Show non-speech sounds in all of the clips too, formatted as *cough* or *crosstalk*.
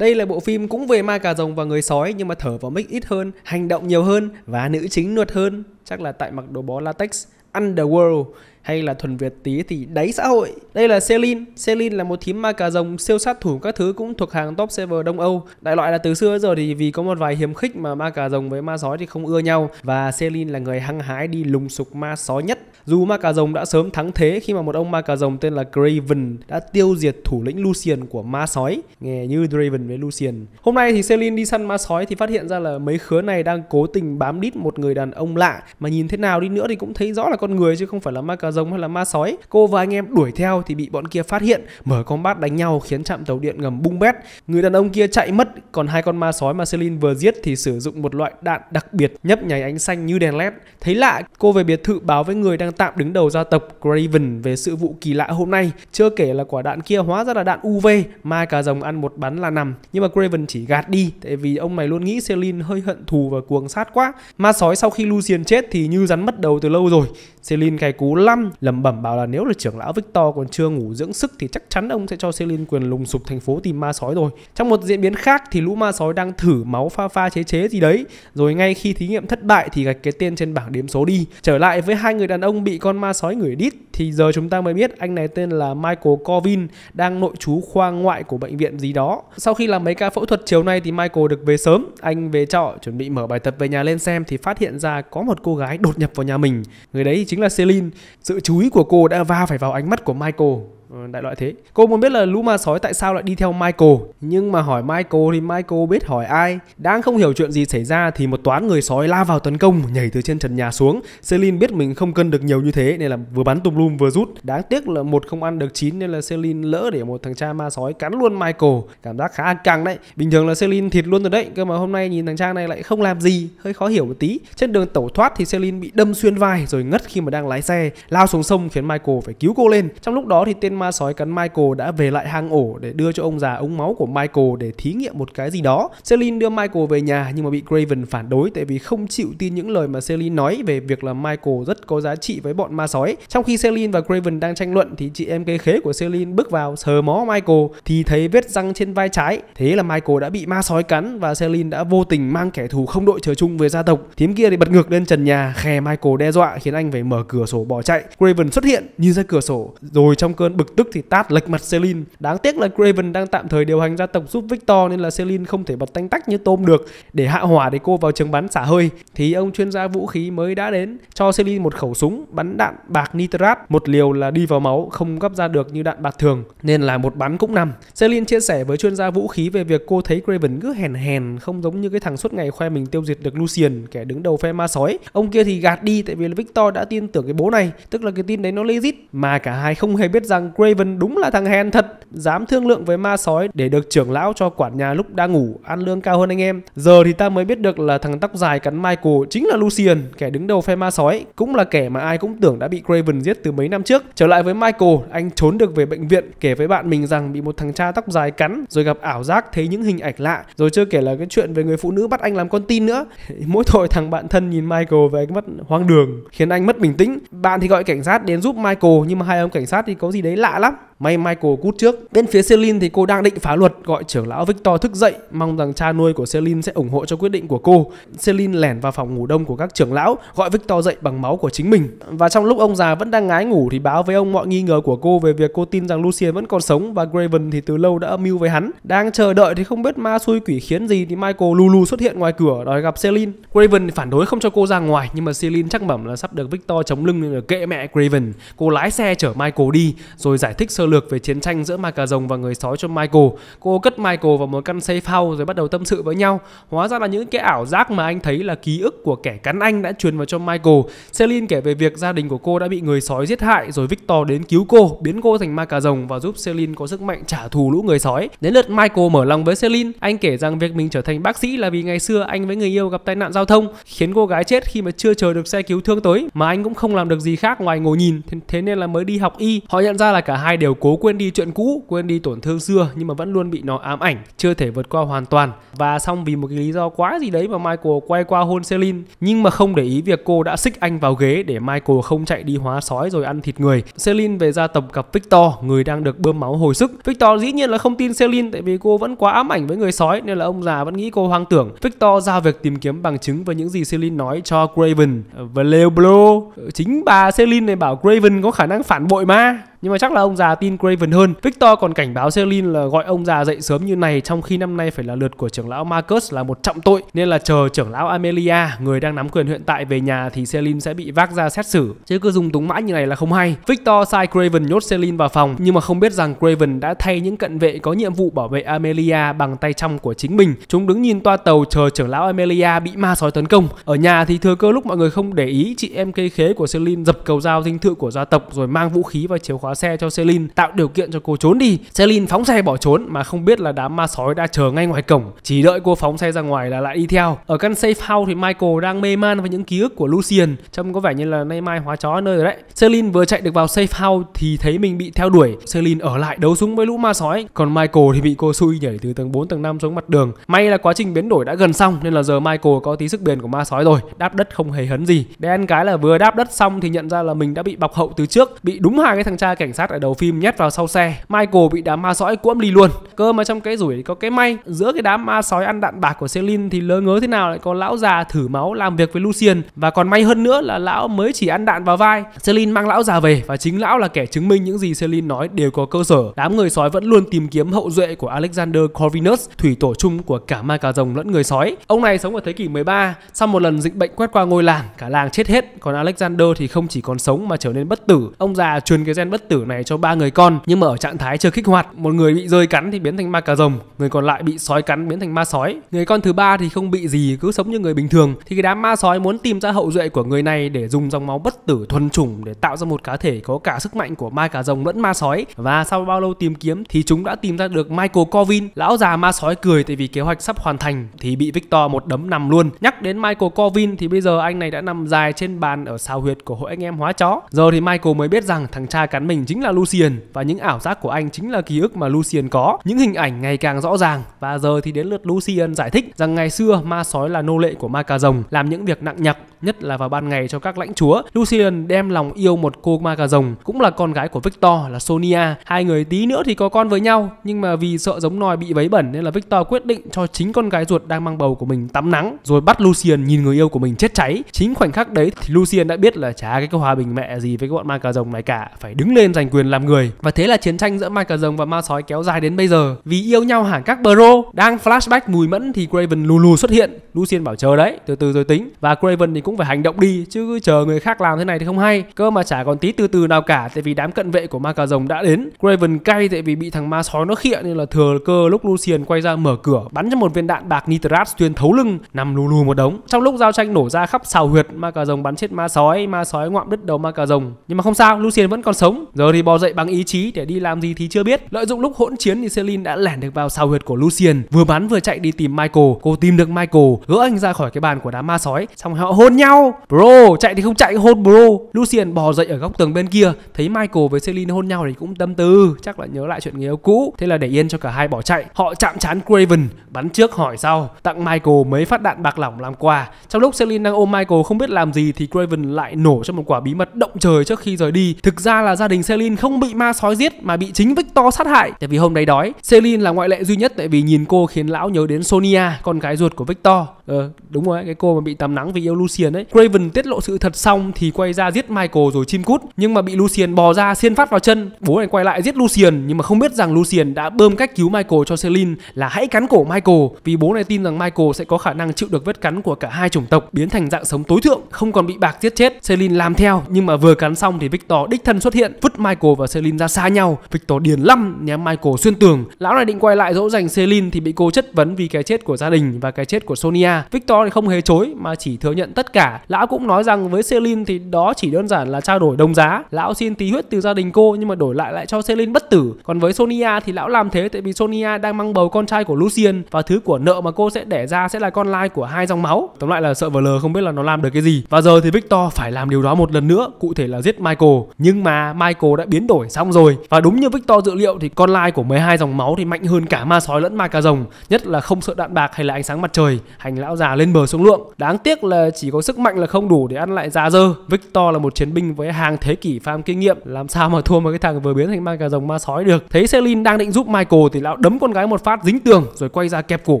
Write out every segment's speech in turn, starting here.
Đây là bộ phim cũng về ma cà rồng và người sói nhưng mà thở vào mic ít hơn, hành động nhiều hơn và nữ chính nuột hơn. Chắc là tại mặc đồ bó latex Underworld hay là thuần Việt tí thì đáy xã hội. Đây là Celine. Celine là một thím ma cà rồng siêu sát thủ các thứ cũng thuộc hàng top server Đông Âu. Đại loại là từ xưa giờ thì vì có một vài hiếm khích mà ma cà rồng với ma sói thì không ưa nhau và Celine là người hăng hái đi lùng sục ma sói nhất. Dù ma cà rồng đã sớm thắng thế khi mà một ông ma cà rồng tên là Graven đã tiêu diệt thủ lĩnh Lucian của ma sói, nghe như Draven với Lucian. Hôm nay thì Celine đi săn ma sói thì phát hiện ra là mấy khứa này đang cố tình bám đít một người đàn ông lạ mà nhìn thế nào đi nữa thì cũng thấy rõ là con người chứ không phải là ma cà là rồng hay là ma sói cô và anh em đuổi theo thì bị bọn kia phát hiện mở combat đánh nhau khiến trạm tàu điện ngầm bung bét người đàn ông kia chạy mất còn hai con ma sói mà Celine vừa giết thì sử dụng một loại đạn đặc biệt nhấp nháy ánh xanh như đèn led thấy lạ cô về biệt thự báo với người đang tạm đứng đầu gia tộc Graven về sự vụ kỳ lạ hôm nay chưa kể là quả đạn kia hóa ra là đạn UV mai cả rồng ăn một bắn là nằm nhưng mà Graven chỉ gạt đi tại vì ông mày luôn nghĩ Celine hơi hận thù và cuồng sát quá ma sói sau khi Lucien chết thì như rắn mất đầu từ lâu rồi Celine cái cú lăm lẩm bẩm bảo là nếu là trưởng lão Victor còn chưa ngủ dưỡng sức thì chắc chắn ông sẽ cho Celine quyền lùng sụp thành phố tìm ma sói rồi. Trong một diễn biến khác thì lũ ma sói đang thử máu pha pha chế chế gì đấy, rồi ngay khi thí nghiệm thất bại thì gạch cái tên trên bảng điểm số đi. Trở lại với hai người đàn ông bị con ma sói ngửi đít thì giờ chúng ta mới biết anh này tên là Michael Corvin đang nội trú khoa ngoại của bệnh viện gì đó. Sau khi làm mấy ca phẫu thuật chiều nay thì Michael được về sớm, anh về trọ chuẩn bị mở bài tập về nhà lên xem thì phát hiện ra có một cô gái đột nhập vào nhà mình. Người đấy chính là Celine. Sự chú ý của cô đã va phải vào ánh mắt của Michael Ờ, đại loại thế cô muốn biết là lũ ma sói tại sao lại đi theo michael nhưng mà hỏi michael thì michael biết hỏi ai đang không hiểu chuyện gì xảy ra thì một toán người sói la vào tấn công nhảy từ trên trần nhà xuống celine biết mình không cân được nhiều như thế nên là vừa bắn tùm lum vừa rút đáng tiếc là một không ăn được chín nên là celine lỡ để một thằng cha ma sói cắn luôn michael cảm giác khá căng đấy bình thường là celine thịt luôn rồi đấy cơ mà hôm nay nhìn thằng cha này lại không làm gì hơi khó hiểu một tí trên đường tẩu thoát thì celine bị đâm xuyên vai rồi ngất khi mà đang lái xe lao xuống sông khiến michael phải cứu cô lên trong lúc đó thì tên ma sói cắn Michael đã về lại hang ổ để đưa cho ông già ống máu của Michael để thí nghiệm một cái gì đó. Celine đưa Michael về nhà nhưng mà bị Craven phản đối tại vì không chịu tin những lời mà Celine nói về việc là Michael rất có giá trị với bọn ma sói. Trong khi Celine và Craven đang tranh luận thì chị em cây khế của Celine bước vào sờ mó Michael thì thấy vết răng trên vai trái. Thế là Michael đã bị ma sói cắn và Celine đã vô tình mang kẻ thù không đội trời chung về gia tộc. Thím kia thì bật ngược lên trần nhà, khè Michael đe dọa khiến anh phải mở cửa sổ bỏ chạy. Craven xuất hiện nhìn ra cửa sổ rồi trong cơn bực tức thì tát lệch mặt Selin. Đáng tiếc là Craven đang tạm thời điều hành gia tộc giúp Victor nên là Selin không thể bật tanh tách như tôm được để hạ hỏa để cô vào trường bắn xả hơi. Thì ông chuyên gia vũ khí mới đã đến cho Selin một khẩu súng bắn đạn bạc nitrat, một liều là đi vào máu không gấp ra được như đạn bạc thường nên là một bắn cũng nằm. Selin chia sẻ với chuyên gia vũ khí về việc cô thấy Craven cứ hèn hèn không giống như cái thằng suốt ngày khoe mình tiêu diệt được Lucian kẻ đứng đầu phe ma sói. Ông kia thì gạt đi tại vì là Victor đã tin tưởng cái bố này, tức là cái tin đấy nó legit mà cả hai không hề biết rằng Craven đúng là thằng hèn thật, dám thương lượng với ma sói để được trưởng lão cho quản nhà lúc đang ngủ, ăn lương cao hơn anh em. Giờ thì ta mới biết được là thằng tóc dài cắn Michael chính là Lucian, kẻ đứng đầu phe ma sói, cũng là kẻ mà ai cũng tưởng đã bị Craven giết từ mấy năm trước. Trở lại với Michael, anh trốn được về bệnh viện, kể với bạn mình rằng bị một thằng cha tóc dài cắn, rồi gặp ảo giác thấy những hình ảnh lạ, rồi chưa kể là cái chuyện về người phụ nữ bắt anh làm con tin nữa. *laughs* Mỗi tội thằng bạn thân nhìn Michael với ánh mắt hoang đường, khiến anh mất bình tĩnh. Bạn thì gọi cảnh sát đến giúp Michael nhưng mà hai ông cảnh sát thì có gì đấy lạ lạ lắm May Michael cút trước. Bên phía Celine thì cô đang định phá luật gọi trưởng lão Victor thức dậy, mong rằng cha nuôi của Celine sẽ ủng hộ cho quyết định của cô. Celine lẻn vào phòng ngủ đông của các trưởng lão, gọi Victor dậy bằng máu của chính mình. Và trong lúc ông già vẫn đang ngái ngủ thì báo với ông mọi nghi ngờ của cô về việc cô tin rằng Lucien vẫn còn sống và Graven thì từ lâu đã âm mưu với hắn. Đang chờ đợi thì không biết ma xui quỷ khiến gì thì Michael lù lù xuất hiện ngoài cửa đòi gặp Celine. Graven phản đối không cho cô ra ngoài nhưng mà Celine chắc mẩm là sắp được Victor chống lưng nên là kệ mẹ Graven. Cô lái xe chở Michael đi rồi giải thích sơ lược về chiến tranh giữa ma cà rồng và người sói cho Michael. Cô cất Michael vào một căn safe house rồi bắt đầu tâm sự với nhau. Hóa ra là những cái ảo giác mà anh thấy là ký ức của kẻ cắn anh đã truyền vào cho Michael. Celine kể về việc gia đình của cô đã bị người sói giết hại rồi Victor đến cứu cô, biến cô thành ma cà rồng và giúp Celine có sức mạnh trả thù lũ người sói. Đến lượt Michael mở lòng với Celine, anh kể rằng việc mình trở thành bác sĩ là vì ngày xưa anh với người yêu gặp tai nạn giao thông khiến cô gái chết khi mà chưa chờ được xe cứu thương tới mà anh cũng không làm được gì khác ngoài ngồi nhìn thế nên là mới đi học y. Họ nhận ra là cả hai đều cố quên đi chuyện cũ quên đi tổn thương xưa nhưng mà vẫn luôn bị nó ám ảnh chưa thể vượt qua hoàn toàn và xong vì một cái lý do quá gì đấy mà Michael quay qua hôn Celine nhưng mà không để ý việc cô đã xích anh vào ghế để Michael không chạy đi hóa sói rồi ăn thịt người Celine về ra tập gặp Victor người đang được bơm máu hồi sức Victor dĩ nhiên là không tin Celine tại vì cô vẫn quá ám ảnh với người sói nên là ông già vẫn nghĩ cô hoang tưởng Victor giao việc tìm kiếm bằng chứng về những gì Celine nói cho Craven ờ, và Leoblo ờ, chính bà Celine này bảo Craven có khả năng phản bội ma nhưng mà chắc là ông già tin Craven hơn. Victor còn cảnh báo Celine là gọi ông già dậy sớm như này trong khi năm nay phải là lượt của trưởng lão Marcus là một trọng tội nên là chờ trưởng lão Amelia người đang nắm quyền hiện tại về nhà thì Celine sẽ bị vác ra xét xử chứ cứ dùng túng mãi như này là không hay. Victor sai Craven nhốt Celine vào phòng nhưng mà không biết rằng Craven đã thay những cận vệ có nhiệm vụ bảo vệ Amelia bằng tay trong của chính mình. Chúng đứng nhìn toa tàu chờ trưởng lão Amelia bị ma sói tấn công. Ở nhà thì thừa cơ lúc mọi người không để ý chị em cây khế của Celine dập cầu dao dinh thự của gia tộc rồi mang vũ khí và chìa khóa khóa xe cho Celine tạo điều kiện cho cô trốn đi. Celine phóng xe bỏ trốn mà không biết là đám ma sói đã chờ ngay ngoài cổng, chỉ đợi cô phóng xe ra ngoài là lại đi theo. Ở căn safe house thì Michael đang mê man với những ký ức của Lucien, trông có vẻ như là nay mai hóa chó nơi rồi đấy. Celine vừa chạy được vào safe house thì thấy mình bị theo đuổi. Celine ở lại đấu súng với lũ ma sói, còn Michael thì bị cô xui nhảy từ tầng 4 tầng 5 xuống mặt đường. May là quá trình biến đổi đã gần xong nên là giờ Michael có tí sức bền của ma sói rồi, đáp đất không hề hấn gì. Đen cái là vừa đáp đất xong thì nhận ra là mình đã bị bọc hậu từ trước, bị đúng hai cái thằng cha cảnh sát ở đầu phim nhét vào sau xe. Michael bị đám ma sói cuỗm đi luôn. Cơ mà trong cái rủi có cái may, giữa cái đám ma sói ăn đạn bạc của Celine thì lớn ngớ thế nào lại có lão già thử máu làm việc với Lucien và còn may hơn nữa là lão mới chỉ ăn đạn vào vai. Celine mang lão già về và chính lão là kẻ chứng minh những gì Celine nói đều có cơ sở. Đám người sói vẫn luôn tìm kiếm hậu duệ của Alexander Corvinus, thủy tổ chung của cả ma cà rồng lẫn người sói. Ông này sống ở thế kỷ 13, sau một lần dịch bệnh quét qua ngôi làng, cả làng chết hết, còn Alexander thì không chỉ còn sống mà trở nên bất tử. Ông già truyền cái gen bất tử này cho ba người con nhưng mà ở trạng thái chưa kích hoạt một người bị rơi cắn thì biến thành ma cà rồng người còn lại bị sói cắn biến thành ma sói người con thứ ba thì không bị gì cứ sống như người bình thường thì cái đám ma sói muốn tìm ra hậu duệ của người này để dùng dòng máu bất tử thuần chủng để tạo ra một cá thể có cả sức mạnh của ma cà rồng lẫn ma sói và sau bao lâu tìm kiếm thì chúng đã tìm ra được Michael Corvin lão già ma sói cười tại vì kế hoạch sắp hoàn thành thì bị Victor một đấm nằm luôn nhắc đến Michael Corvin thì bây giờ anh này đã nằm dài trên bàn ở xào huyệt của hội anh em hóa chó giờ thì Michael mới biết rằng thằng cha cắn mình mình chính là Lucien và những ảo giác của anh chính là ký ức mà Lucien có. Những hình ảnh ngày càng rõ ràng và giờ thì đến lượt Lucien giải thích rằng ngày xưa ma sói là nô lệ của ma cà rồng, làm những việc nặng nhọc nhất là vào ban ngày cho các lãnh chúa. Lucien đem lòng yêu một cô ma cà rồng, cũng là con gái của Victor là Sonia. Hai người tí nữa thì có con với nhau, nhưng mà vì sợ giống nòi bị vấy bẩn nên là Victor quyết định cho chính con gái ruột đang mang bầu của mình tắm nắng rồi bắt Lucien nhìn người yêu của mình chết cháy. Chính khoảnh khắc đấy thì Lucien đã biết là chả cái câu hòa bình mẹ gì với cái bọn ma cà rồng này cả, phải đứng lên giành quyền làm người. Và thế là chiến tranh giữa ma cà rồng và ma sói kéo dài đến bây giờ. Vì yêu nhau hẳn các bro đang flashback mùi mẫn thì Craven lù lù xuất hiện. Lucien bảo chờ đấy, từ từ rồi tính. Và Craven thì cũng cũng phải hành động đi chứ chờ người khác làm thế này thì không hay cơ mà chả còn tí từ từ nào cả tại vì đám cận vệ của ma cà rồng đã đến Graven cay tại vì bị thằng ma sói nó khịa nên là thừa cơ lúc Lucian quay ra mở cửa bắn cho một viên đạn bạc nitrat xuyên thấu lưng nằm lù lù một đống trong lúc giao tranh nổ ra khắp xào huyệt ma cà rồng bắn chết ma sói ma sói ngoạm đứt đầu ma cà rồng nhưng mà không sao Lucian vẫn còn sống giờ thì bò dậy bằng ý chí để đi làm gì thì chưa biết lợi dụng lúc hỗn chiến thì Celine đã lẻn được vào xào huyệt của Lucian vừa bắn vừa chạy đi tìm Michael cô tìm được Michael gỡ anh ra khỏi cái bàn của đám ma sói xong họ hôn nhau Bro chạy thì không chạy hôn bro Lucien bò dậy ở góc tường bên kia Thấy Michael với Celine hôn nhau thì cũng tâm tư Chắc là nhớ lại chuyện người yêu cũ Thế là để yên cho cả hai bỏ chạy Họ chạm chán Craven Bắn trước hỏi sau Tặng Michael mấy phát đạn bạc lỏng làm quà Trong lúc Celine đang ôm Michael không biết làm gì Thì Craven lại nổ cho một quả bí mật động trời trước khi rời đi Thực ra là gia đình Celine không bị ma sói giết Mà bị chính Victor sát hại Tại vì hôm đấy đói Celine là ngoại lệ duy nhất Tại vì nhìn cô khiến lão nhớ đến Sonia Con gái ruột của Victor Ờ, đúng rồi, cái cô mà bị tắm nắng vì yêu Lucien ấy. Craven tiết lộ sự thật xong thì quay ra giết Michael rồi chim cút, nhưng mà bị Lucien bò ra xiên phát vào chân. Bố này quay lại giết Lucien nhưng mà không biết rằng Lucien đã bơm cách cứu Michael cho Celine là hãy cắn cổ Michael vì bố này tin rằng Michael sẽ có khả năng chịu được vết cắn của cả hai chủng tộc, biến thành dạng sống tối thượng, không còn bị bạc giết chết. Celine làm theo nhưng mà vừa cắn xong thì Victor đích thân xuất hiện, vứt Michael và Celine ra xa nhau. Victor điền lăm ném Michael xuyên tường. Lão này định quay lại dỗ dành Celine thì bị cô chất vấn vì cái chết của gia đình và cái chết của Sonia Victor thì không hề chối mà chỉ thừa nhận tất cả. Lão cũng nói rằng với Celine thì đó chỉ đơn giản là trao đổi đồng giá. Lão xin tí huyết từ gia đình cô nhưng mà đổi lại lại cho Celine bất tử. Còn với Sonia thì lão làm thế tại vì Sonia đang mang bầu con trai của Lucien và thứ của nợ mà cô sẽ đẻ ra sẽ là con lai của hai dòng máu. Tóm lại là sợ vờ lờ không biết là nó làm được cái gì. Và giờ thì Victor phải làm điều đó một lần nữa, cụ thể là giết Michael. Nhưng mà Michael đã biến đổi xong rồi. Và đúng như Victor dự liệu thì con lai của 12 dòng máu thì mạnh hơn cả ma sói lẫn ma cà rồng, nhất là không sợ đạn bạc hay là ánh sáng mặt trời. Hành lão lão già lên bờ xuống luộng. Đáng tiếc là chỉ có sức mạnh là không đủ để ăn lại già dơ. Victor là một chiến binh với hàng thế kỷ farm kinh nghiệm, làm sao mà thua một cái thằng vừa biến thành ma cà rồng ma sói được. Thấy Celine đang định giúp Michael thì lão đấm con gái một phát dính tường rồi quay ra kẹp cổ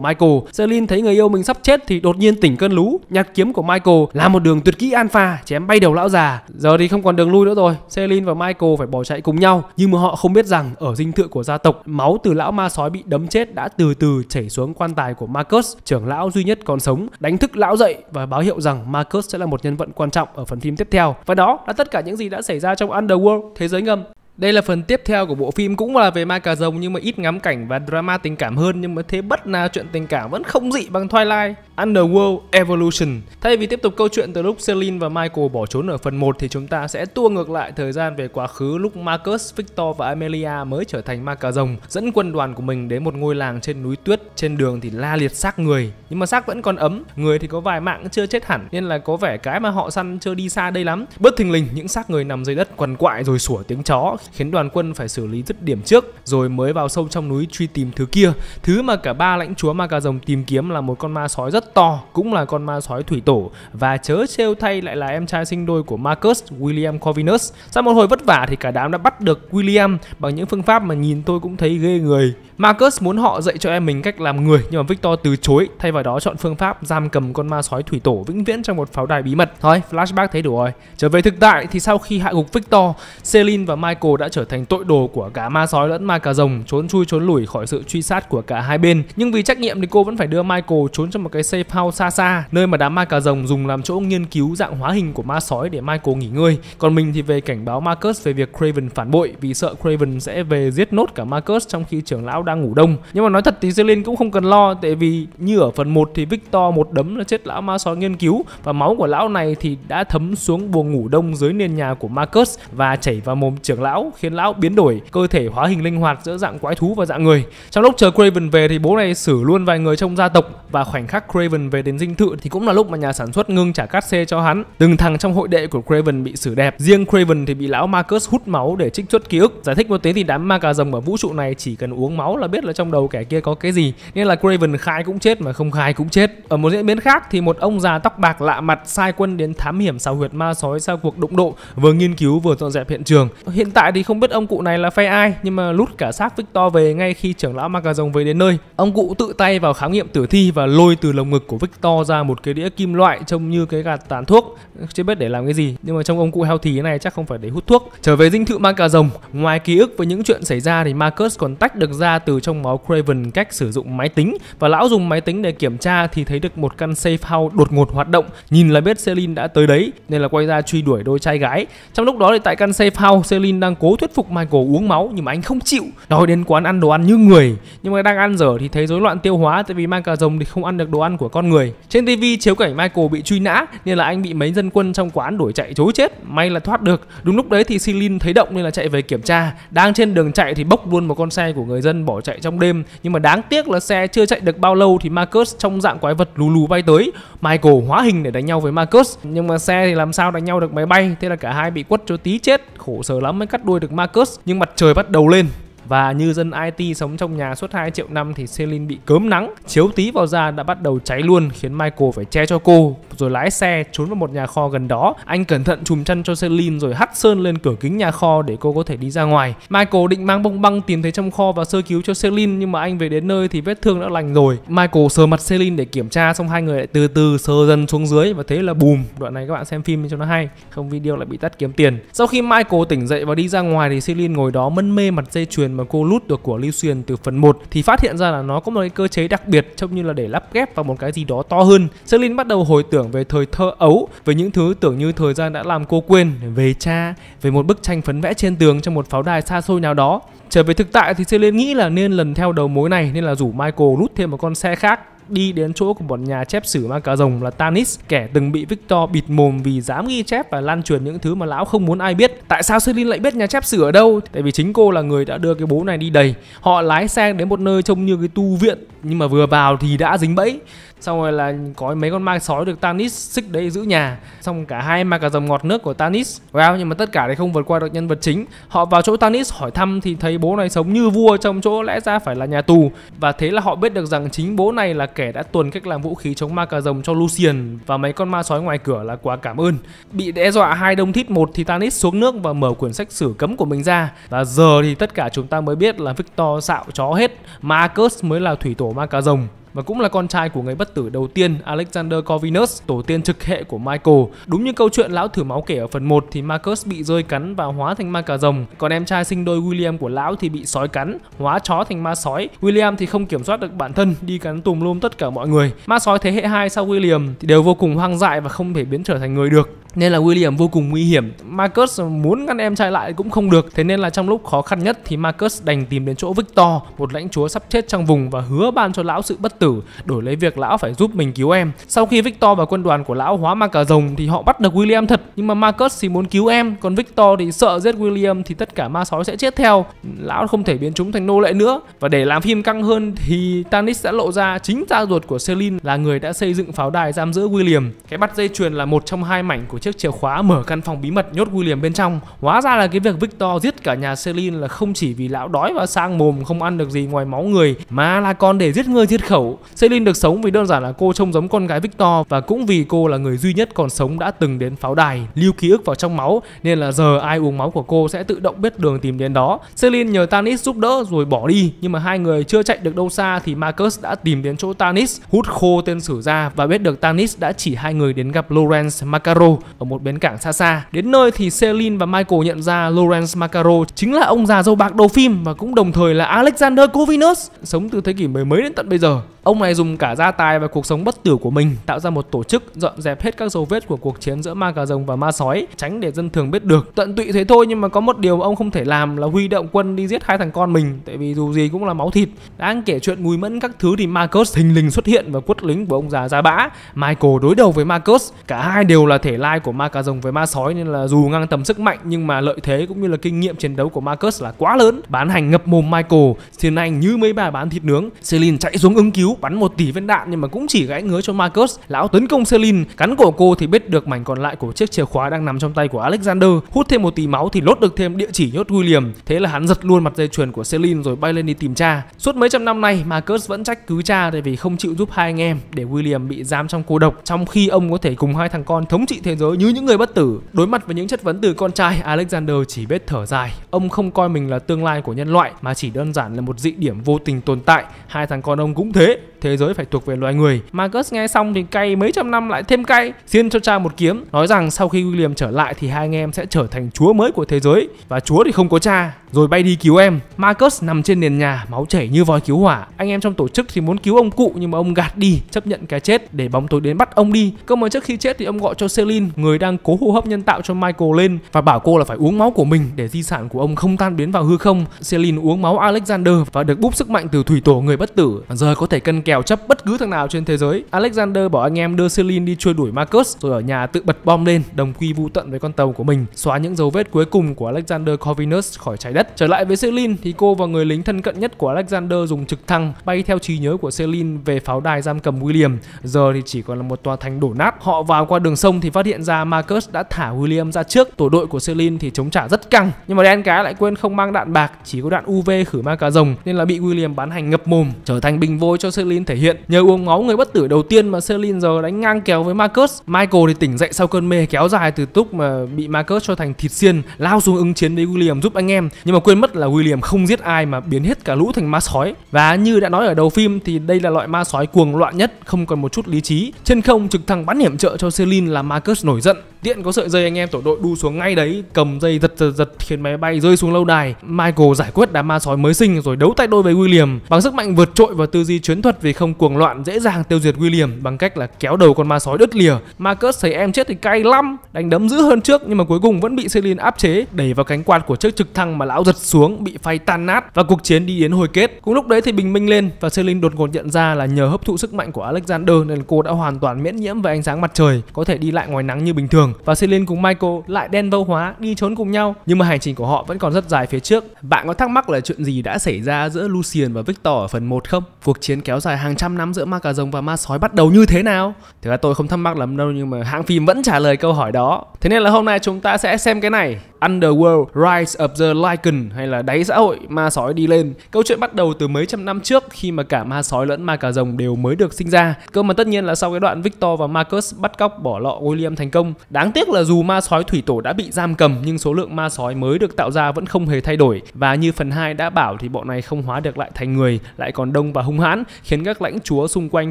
Michael. Celine thấy người yêu mình sắp chết thì đột nhiên tỉnh cơn lú. Nhạc kiếm của Michael là một đường tuyệt kỹ alpha chém bay đầu lão già. Giờ thì không còn đường lui nữa rồi. Celine và Michael phải bỏ chạy cùng nhau nhưng mà họ không biết rằng ở dinh thự của gia tộc máu từ lão ma sói bị đấm chết đã từ từ chảy xuống quan tài của Marcus trưởng lão duy nhất còn sống, đánh thức lão dậy và báo hiệu rằng Marcus sẽ là một nhân vật quan trọng ở phần phim tiếp theo. Và đó là tất cả những gì đã xảy ra trong Underworld, thế giới ngầm. Đây là phần tiếp theo của bộ phim cũng là về ma cà rồng nhưng mà ít ngắm cảnh và drama tình cảm hơn nhưng mà thế bất nào chuyện tình cảm vẫn không dị bằng Twilight Underworld Evolution. Thay vì tiếp tục câu chuyện từ lúc Celine và Michael bỏ trốn ở phần 1 thì chúng ta sẽ tua ngược lại thời gian về quá khứ lúc Marcus, Victor và Amelia mới trở thành ma cà rồng, dẫn quân đoàn của mình đến một ngôi làng trên núi tuyết, trên đường thì la liệt xác người, nhưng mà xác vẫn còn ấm, người thì có vài mạng chưa chết hẳn nên là có vẻ cái mà họ săn chưa đi xa đây lắm. Bất thình lình những xác người nằm dưới đất quằn quại rồi sủa tiếng chó khiến đoàn quân phải xử lý dứt điểm trước rồi mới vào sâu trong núi truy tìm thứ kia. Thứ mà cả ba lãnh chúa ma cà rồng tìm kiếm là một con ma sói rất to, cũng là con ma sói thủy tổ và chớ trêu thay lại là em trai sinh đôi của Marcus, William Corvinus. Sau một hồi vất vả thì cả đám đã bắt được William bằng những phương pháp mà nhìn tôi cũng thấy ghê người. Marcus muốn họ dạy cho em mình cách làm người nhưng mà Victor từ chối, thay vào đó chọn phương pháp giam cầm con ma sói thủy tổ vĩnh viễn trong một pháo đài bí mật. Thôi, flashback thấy đủ rồi. Trở về thực tại thì sau khi hạ gục Victor, Celine và Michael đã trở thành tội đồ của cả ma sói lẫn ma cà rồng, trốn chui trốn lủi khỏi sự truy sát của cả hai bên. Nhưng vì trách nhiệm thì cô vẫn phải đưa Michael trốn trong một cái safe house xa xa, nơi mà đám ma cà rồng dùng làm chỗ nghiên cứu dạng hóa hình của ma sói để Michael nghỉ ngơi. Còn mình thì về cảnh báo Marcus về việc Craven phản bội vì sợ Craven sẽ về giết nốt cả Marcus trong khi trưởng lão đang ngủ đông. Nhưng mà nói thật thì Celine cũng không cần lo tại vì như ở phần 1 thì Victor một đấm là chết lão ma sói nghiên cứu và máu của lão này thì đã thấm xuống buồng ngủ đông dưới nền nhà của Marcus và chảy vào mồm trưởng lão khiến lão biến đổi cơ thể hóa hình linh hoạt giữa dạng quái thú và dạng người trong lúc chờ Craven về thì bố này xử luôn vài người trong gia tộc và khoảnh khắc Craven về đến dinh thự thì cũng là lúc mà nhà sản xuất ngưng trả cát xê cho hắn từng thằng trong hội đệ của Craven bị xử đẹp riêng Craven thì bị lão Marcus hút máu để trích xuất ký ức giải thích một tiếng thì đám ma cà rồng ở vũ trụ này chỉ cần uống máu là biết là trong đầu kẻ kia có cái gì nên là Craven khai cũng chết mà không khai cũng chết ở một diễn biến khác thì một ông già tóc bạc lạ mặt sai quân đến thám hiểm xào huyệt ma sói sau cuộc đụng độ vừa nghiên cứu vừa dọn dẹp hiện trường hiện tại thì không biết ông cụ này là phe ai nhưng mà lút cả xác Victor về ngay khi trưởng lão ma rồng về đến nơi. Ông cụ tự tay vào khám nghiệm tử thi và lôi từ lồng ngực của Victor ra một cái đĩa kim loại trông như cái gạt tàn thuốc, chưa biết để làm cái gì. Nhưng mà trong ông cụ heo thí này chắc không phải để hút thuốc. Trở về dinh thự ma rồng, ngoài ký ức với những chuyện xảy ra thì Marcus còn tách được ra từ trong máu Craven cách sử dụng máy tính và lão dùng máy tính để kiểm tra thì thấy được một căn safe house đột ngột hoạt động, nhìn là biết Celine đã tới đấy nên là quay ra truy đuổi đôi trai gái. Trong lúc đó thì tại căn safe house Celine đang cố cố thuyết phục Michael uống máu nhưng mà anh không chịu nói đến quán ăn đồ ăn như người nhưng mà đang ăn dở thì thấy rối loạn tiêu hóa tại vì mang cà rồng thì không ăn được đồ ăn của con người trên TV chiếu cảnh Michael bị truy nã nên là anh bị mấy dân quân trong quán đuổi chạy chối chết may là thoát được đúng lúc đấy thì Celine thấy động nên là chạy về kiểm tra đang trên đường chạy thì bốc luôn một con xe của người dân bỏ chạy trong đêm nhưng mà đáng tiếc là xe chưa chạy được bao lâu thì Marcus trong dạng quái vật lù lù bay tới Michael hóa hình để đánh nhau với Marcus nhưng mà xe thì làm sao đánh nhau được máy bay thế là cả hai bị quất cho tí chết khổ sở lắm mới cắt đuôi nuôi được Marcus nhưng mặt trời bắt đầu lên và như dân IT sống trong nhà suốt 2 triệu năm thì Celine bị cớm nắng, chiếu tí vào da đã bắt đầu cháy luôn khiến Michael phải che cho cô rồi lái xe trốn vào một nhà kho gần đó. Anh cẩn thận chùm chăn cho Celine rồi hắt sơn lên cửa kính nhà kho để cô có thể đi ra ngoài. Michael định mang bông băng tìm thấy trong kho và sơ cứu cho Celine nhưng mà anh về đến nơi thì vết thương đã lành rồi. Michael sờ mặt Celine để kiểm tra xong hai người lại từ từ sờ dần xuống dưới và thế là bùm. Đoạn này các bạn xem phim cho nó hay, không video lại bị tắt kiếm tiền. Sau khi Michael tỉnh dậy và đi ra ngoài thì Celine ngồi đó mân mê mặt dây chuyền mà cô lút được của Lucian từ phần 1 thì phát hiện ra là nó có một cái cơ chế đặc biệt trông như là để lắp ghép vào một cái gì đó to hơn. Selin bắt đầu hồi tưởng về thời thơ ấu, về những thứ tưởng như thời gian đã làm cô quên, về cha, về một bức tranh phấn vẽ trên tường trong một pháo đài xa xôi nào đó. Trở về thực tại thì Selin nghĩ là nên lần theo đầu mối này nên là rủ Michael lút thêm một con xe khác đi đến chỗ của một nhà chép sử mang cả rồng là Tanis, kẻ từng bị Victor bịt mồm vì dám ghi chép và lan truyền những thứ mà lão không muốn ai biết. Tại sao Celine lại biết nhà chép sử ở đâu? Tại vì chính cô là người đã đưa cái bố này đi đầy. Họ lái xe đến một nơi trông như cái tu viện nhưng mà vừa vào thì đã dính bẫy xong rồi là có mấy con ma sói được Tanis xích đấy giữ nhà xong cả hai ma cà rồng ngọt nước của Tanis wow nhưng mà tất cả đấy không vượt qua được nhân vật chính họ vào chỗ Tanis hỏi thăm thì thấy bố này sống như vua trong chỗ lẽ ra phải là nhà tù và thế là họ biết được rằng chính bố này là kẻ đã tuần cách làm vũ khí chống ma cà rồng cho Lucian và mấy con ma sói ngoài cửa là quá cảm ơn bị đe dọa hai đông thít một thì Tanis xuống nước và mở quyển sách sử cấm của mình ra và giờ thì tất cả chúng ta mới biết là Victor xạo chó hết Marcus mới là thủy tổ ma cà rồng và cũng là con trai của người bất tử đầu tiên Alexander Corvinus, tổ tiên trực hệ của Michael. Đúng như câu chuyện lão thử máu kể ở phần 1 thì Marcus bị rơi cắn và hóa thành ma cà rồng, còn em trai sinh đôi William của lão thì bị sói cắn, hóa chó thành ma sói. William thì không kiểm soát được bản thân, đi cắn tùm lum tất cả mọi người. Ma sói thế hệ 2 sau William thì đều vô cùng hoang dại và không thể biến trở thành người được nên là William vô cùng nguy hiểm Marcus muốn ngăn em trai lại cũng không được thế nên là trong lúc khó khăn nhất thì Marcus đành tìm đến chỗ Victor một lãnh chúa sắp chết trong vùng và hứa ban cho lão sự bất tử đổi lấy việc lão phải giúp mình cứu em sau khi Victor và quân đoàn của lão hóa ma cà rồng thì họ bắt được William thật nhưng mà Marcus thì muốn cứu em còn Victor thì sợ giết William thì tất cả ma sói sẽ chết theo lão không thể biến chúng thành nô lệ nữa và để làm phim căng hơn thì Tanis sẽ lộ ra chính cha ruột của Celine là người đã xây dựng pháo đài giam giữ William cái bắt dây chuyền là một trong hai mảnh của chiếc chìa khóa mở căn phòng bí mật nhốt William bên trong. Hóa ra là cái việc Victor giết cả nhà Celine là không chỉ vì lão đói và sang mồm không ăn được gì ngoài máu người mà là còn để giết người giết khẩu. Celine được sống vì đơn giản là cô trông giống con gái Victor và cũng vì cô là người duy nhất còn sống đã từng đến pháo đài, lưu ký ức vào trong máu nên là giờ ai uống máu của cô sẽ tự động biết đường tìm đến đó. Celine nhờ Tanis giúp đỡ rồi bỏ đi nhưng mà hai người chưa chạy được đâu xa thì Marcus đã tìm đến chỗ Tanis, hút khô tên sử ra và biết được Tanis đã chỉ hai người đến gặp Lawrence Macaro ở một bến cảng xa xa. Đến nơi thì Celine và Michael nhận ra Lawrence Macaro chính là ông già dâu bạc đầu phim và cũng đồng thời là Alexander Corvinus, sống từ thế kỷ mười mấy đến tận bây giờ. Ông này dùng cả gia tài và cuộc sống bất tử của mình tạo ra một tổ chức dọn dẹp hết các dấu vết của cuộc chiến giữa ma cà rồng và ma sói, tránh để dân thường biết được. Tận tụy thế thôi nhưng mà có một điều ông không thể làm là huy động quân đi giết hai thằng con mình, tại vì dù gì cũng là máu thịt. Đang kể chuyện mùi mẫn các thứ thì Marcus thình lình xuất hiện và quất lính của ông già da bã. Michael đối đầu với Marcus, cả hai đều là thể lai vai của ma cà rồng với ma sói nên là dù ngang tầm sức mạnh nhưng mà lợi thế cũng như là kinh nghiệm chiến đấu của Marcus là quá lớn. Bán hành ngập mồm Michael, Thiên Anh như mấy bà bán thịt nướng. Celine chạy xuống ứng cứu, bắn một tỷ viên đạn nhưng mà cũng chỉ gãy ngứa cho Marcus. Lão tấn công Celine, cắn cổ cô thì biết được mảnh còn lại của chiếc chìa khóa đang nằm trong tay của Alexander. Hút thêm một tí máu thì lốt được thêm địa chỉ nhốt William. Thế là hắn giật luôn mặt dây chuyền của Celine rồi bay lên đi tìm cha. Suốt mấy trăm năm nay, Marcus vẫn trách cứ cha tại vì không chịu giúp hai anh em để William bị giam trong cô độc, trong khi ông có thể cùng hai thằng con thống trị thế giới giới như những người bất tử. Đối mặt với những chất vấn từ con trai, Alexander chỉ biết thở dài. Ông không coi mình là tương lai của nhân loại mà chỉ đơn giản là một dị điểm vô tình tồn tại. Hai thằng con ông cũng thế, thế giới phải thuộc về loài người. Marcus nghe xong thì cay mấy trăm năm lại thêm cay, xiên cho cha một kiếm, nói rằng sau khi William trở lại thì hai anh em sẽ trở thành chúa mới của thế giới và chúa thì không có cha rồi bay đi cứu em. Marcus nằm trên nền nhà, máu chảy như vòi cứu hỏa. Anh em trong tổ chức thì muốn cứu ông cụ nhưng mà ông gạt đi, chấp nhận cái chết để bóng tối đến bắt ông đi. Cơ mà trước khi chết thì ông gọi cho Celine, người đang cố hô hấp nhân tạo cho Michael lên và bảo cô là phải uống máu của mình để di sản của ông không tan biến vào hư không. Celine uống máu Alexander và được búp sức mạnh từ thủy tổ người bất tử. Giờ có thể cân kèo chấp bất cứ thằng nào trên thế giới. Alexander bảo anh em đưa Celine đi truy đuổi Marcus rồi ở nhà tự bật bom lên, đồng quy vu tận với con tàu của mình, xóa những dấu vết cuối cùng của Alexander Corvinus khỏi trái đất nhất. Trở lại với Celine thì cô và người lính thân cận nhất của Alexander dùng trực thăng bay theo trí nhớ của Celine về pháo đài giam cầm William. Giờ thì chỉ còn là một tòa thành đổ nát. Họ vào qua đường sông thì phát hiện ra Marcus đã thả William ra trước. Tổ đội của Celine thì chống trả rất căng. Nhưng mà đen cá lại quên không mang đạn bạc, chỉ có đạn UV khử ma cá rồng nên là bị William bán hành ngập mồm, trở thành bình vôi cho Celine thể hiện. Nhờ uống máu người bất tử đầu tiên mà Celine giờ đánh ngang kéo với Marcus. Michael thì tỉnh dậy sau cơn mê kéo dài từ túc mà bị Marcus cho thành thịt xiên, lao xuống ứng chiến với William giúp anh em nhưng mà quên mất là William không giết ai mà biến hết cả lũ thành ma sói và như đã nói ở đầu phim thì đây là loại ma sói cuồng loạn nhất không còn một chút lý trí trên không trực thăng bắn hiểm trợ cho Celine là Marcus nổi giận tiện có sợi dây anh em tổ đội đu xuống ngay đấy cầm dây giật giật, giật khiến máy bay rơi xuống lâu đài michael giải quyết đám ma sói mới sinh rồi đấu tay đôi với william bằng sức mạnh vượt trội và tư duy chiến thuật vì không cuồng loạn dễ dàng tiêu diệt william bằng cách là kéo đầu con ma sói đứt lìa marcus thấy em chết thì cay lắm đánh đấm dữ hơn trước nhưng mà cuối cùng vẫn bị celine áp chế đẩy vào cánh quạt của chiếc trực thăng mà lão giật xuống bị phay tan nát và cuộc chiến đi đến hồi kết cùng lúc đấy thì bình minh lên và celine đột ngột nhận ra là nhờ hấp thụ sức mạnh của alexander nên cô đã hoàn toàn miễn nhiễm với ánh sáng mặt trời có thể đi lại ngoài nắng như bình thường và Celine cùng Michael lại đen vâu hóa đi trốn cùng nhau nhưng mà hành trình của họ vẫn còn rất dài phía trước. Bạn có thắc mắc là chuyện gì đã xảy ra giữa Lucien và Victor ở phần 1 không? Cuộc chiến kéo dài hàng trăm năm giữa ma cà rồng và ma sói bắt đầu như thế nào? Thực ra tôi không thắc mắc lắm đâu nhưng mà hãng phim vẫn trả lời câu hỏi đó. Thế nên là hôm nay chúng ta sẽ xem cái này. Underworld, Rise of the Lycan hay là Đáy xã hội ma sói đi lên. Câu chuyện bắt đầu từ mấy trăm năm trước khi mà cả ma sói lẫn ma cà rồng đều mới được sinh ra. Cơ mà tất nhiên là sau cái đoạn Victor và Marcus bắt cóc bỏ lọ William thành công. Đáng tiếc là dù ma sói thủy tổ đã bị giam cầm nhưng số lượng ma sói mới được tạo ra vẫn không hề thay đổi và như phần 2 đã bảo thì bọn này không hóa được lại thành người, lại còn đông và hung hãn khiến các lãnh chúa xung quanh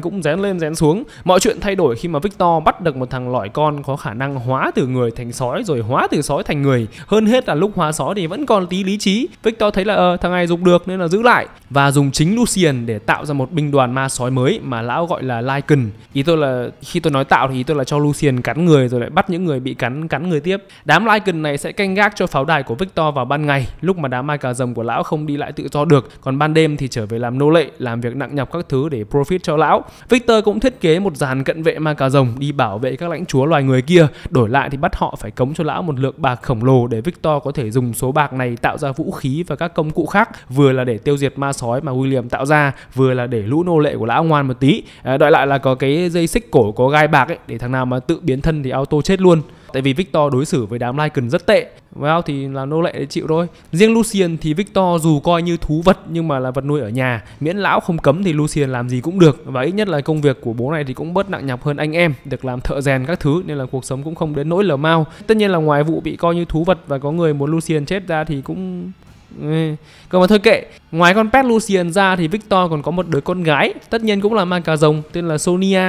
cũng rén lên rén xuống. Mọi chuyện thay đổi khi mà Victor bắt được một thằng lõi con có khả năng hóa từ người thành sói rồi hóa từ sói thành người hơn hết là lúc hóa sói thì vẫn còn tí lý trí Victor thấy là ờ, thằng này dùng được nên là giữ lại và dùng chính Lucian để tạo ra một binh đoàn ma sói mới mà lão gọi là Lycan ý tôi là khi tôi nói tạo thì ý tôi là cho Lucian cắn người rồi lại bắt những người bị cắn cắn người tiếp đám Lycan này sẽ canh gác cho pháo đài của Victor vào ban ngày lúc mà đám mai cà rồng của lão không đi lại tự do được còn ban đêm thì trở về làm nô lệ làm việc nặng nhọc các thứ để profit cho lão Victor cũng thiết kế một dàn cận vệ ma cà rồng đi bảo vệ các lãnh chúa loài người kia đổi lại thì bắt họ phải cống cho lão một lượng bạc khổng lồ để Victor có thể dùng số bạc này tạo ra vũ khí và các công cụ khác vừa là để tiêu diệt ma sói mà William tạo ra vừa là để lũ nô lệ của lão ngoan một tí à, đợi lại là có cái dây xích cổ có gai bạc ấy để thằng nào mà tự biến thân thì auto chết luôn tại vì Victor đối xử với đám Lycan rất tệ Well thì là nô lệ để chịu thôi Riêng Lucian thì Victor dù coi như thú vật nhưng mà là vật nuôi ở nhà Miễn lão không cấm thì Lucian làm gì cũng được Và ít nhất là công việc của bố này thì cũng bớt nặng nhọc hơn anh em Được làm thợ rèn các thứ nên là cuộc sống cũng không đến nỗi lờ mau Tất nhiên là ngoài vụ bị coi như thú vật và có người muốn Lucian chết ra thì cũng Ừ. Còn mà thôi kệ, ngoài con pet Lucian ra thì Victor còn có một đứa con gái, tất nhiên cũng là ma cà rồng tên là Sonia.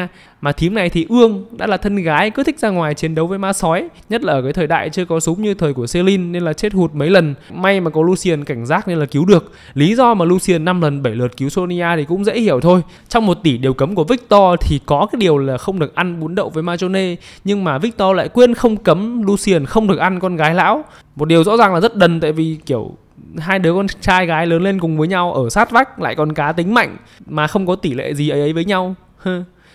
Mà thím này thì ương, đã là thân gái cứ thích ra ngoài chiến đấu với ma sói, nhất là ở cái thời đại chưa có súng như thời của Celine nên là chết hụt mấy lần. May mà có Lucian cảnh giác nên là cứu được. Lý do mà Lucian 5 lần 7 lượt cứu Sonia thì cũng dễ hiểu thôi. Trong một tỷ điều cấm của Victor thì có cái điều là không được ăn bún đậu với Majone, nhưng mà Victor lại quên không cấm Lucian không được ăn con gái lão. Một điều rõ ràng là rất đần tại vì kiểu hai đứa con trai gái lớn lên cùng với nhau ở sát vách lại còn cá tính mạnh mà không có tỷ lệ gì ấy, ấy với nhau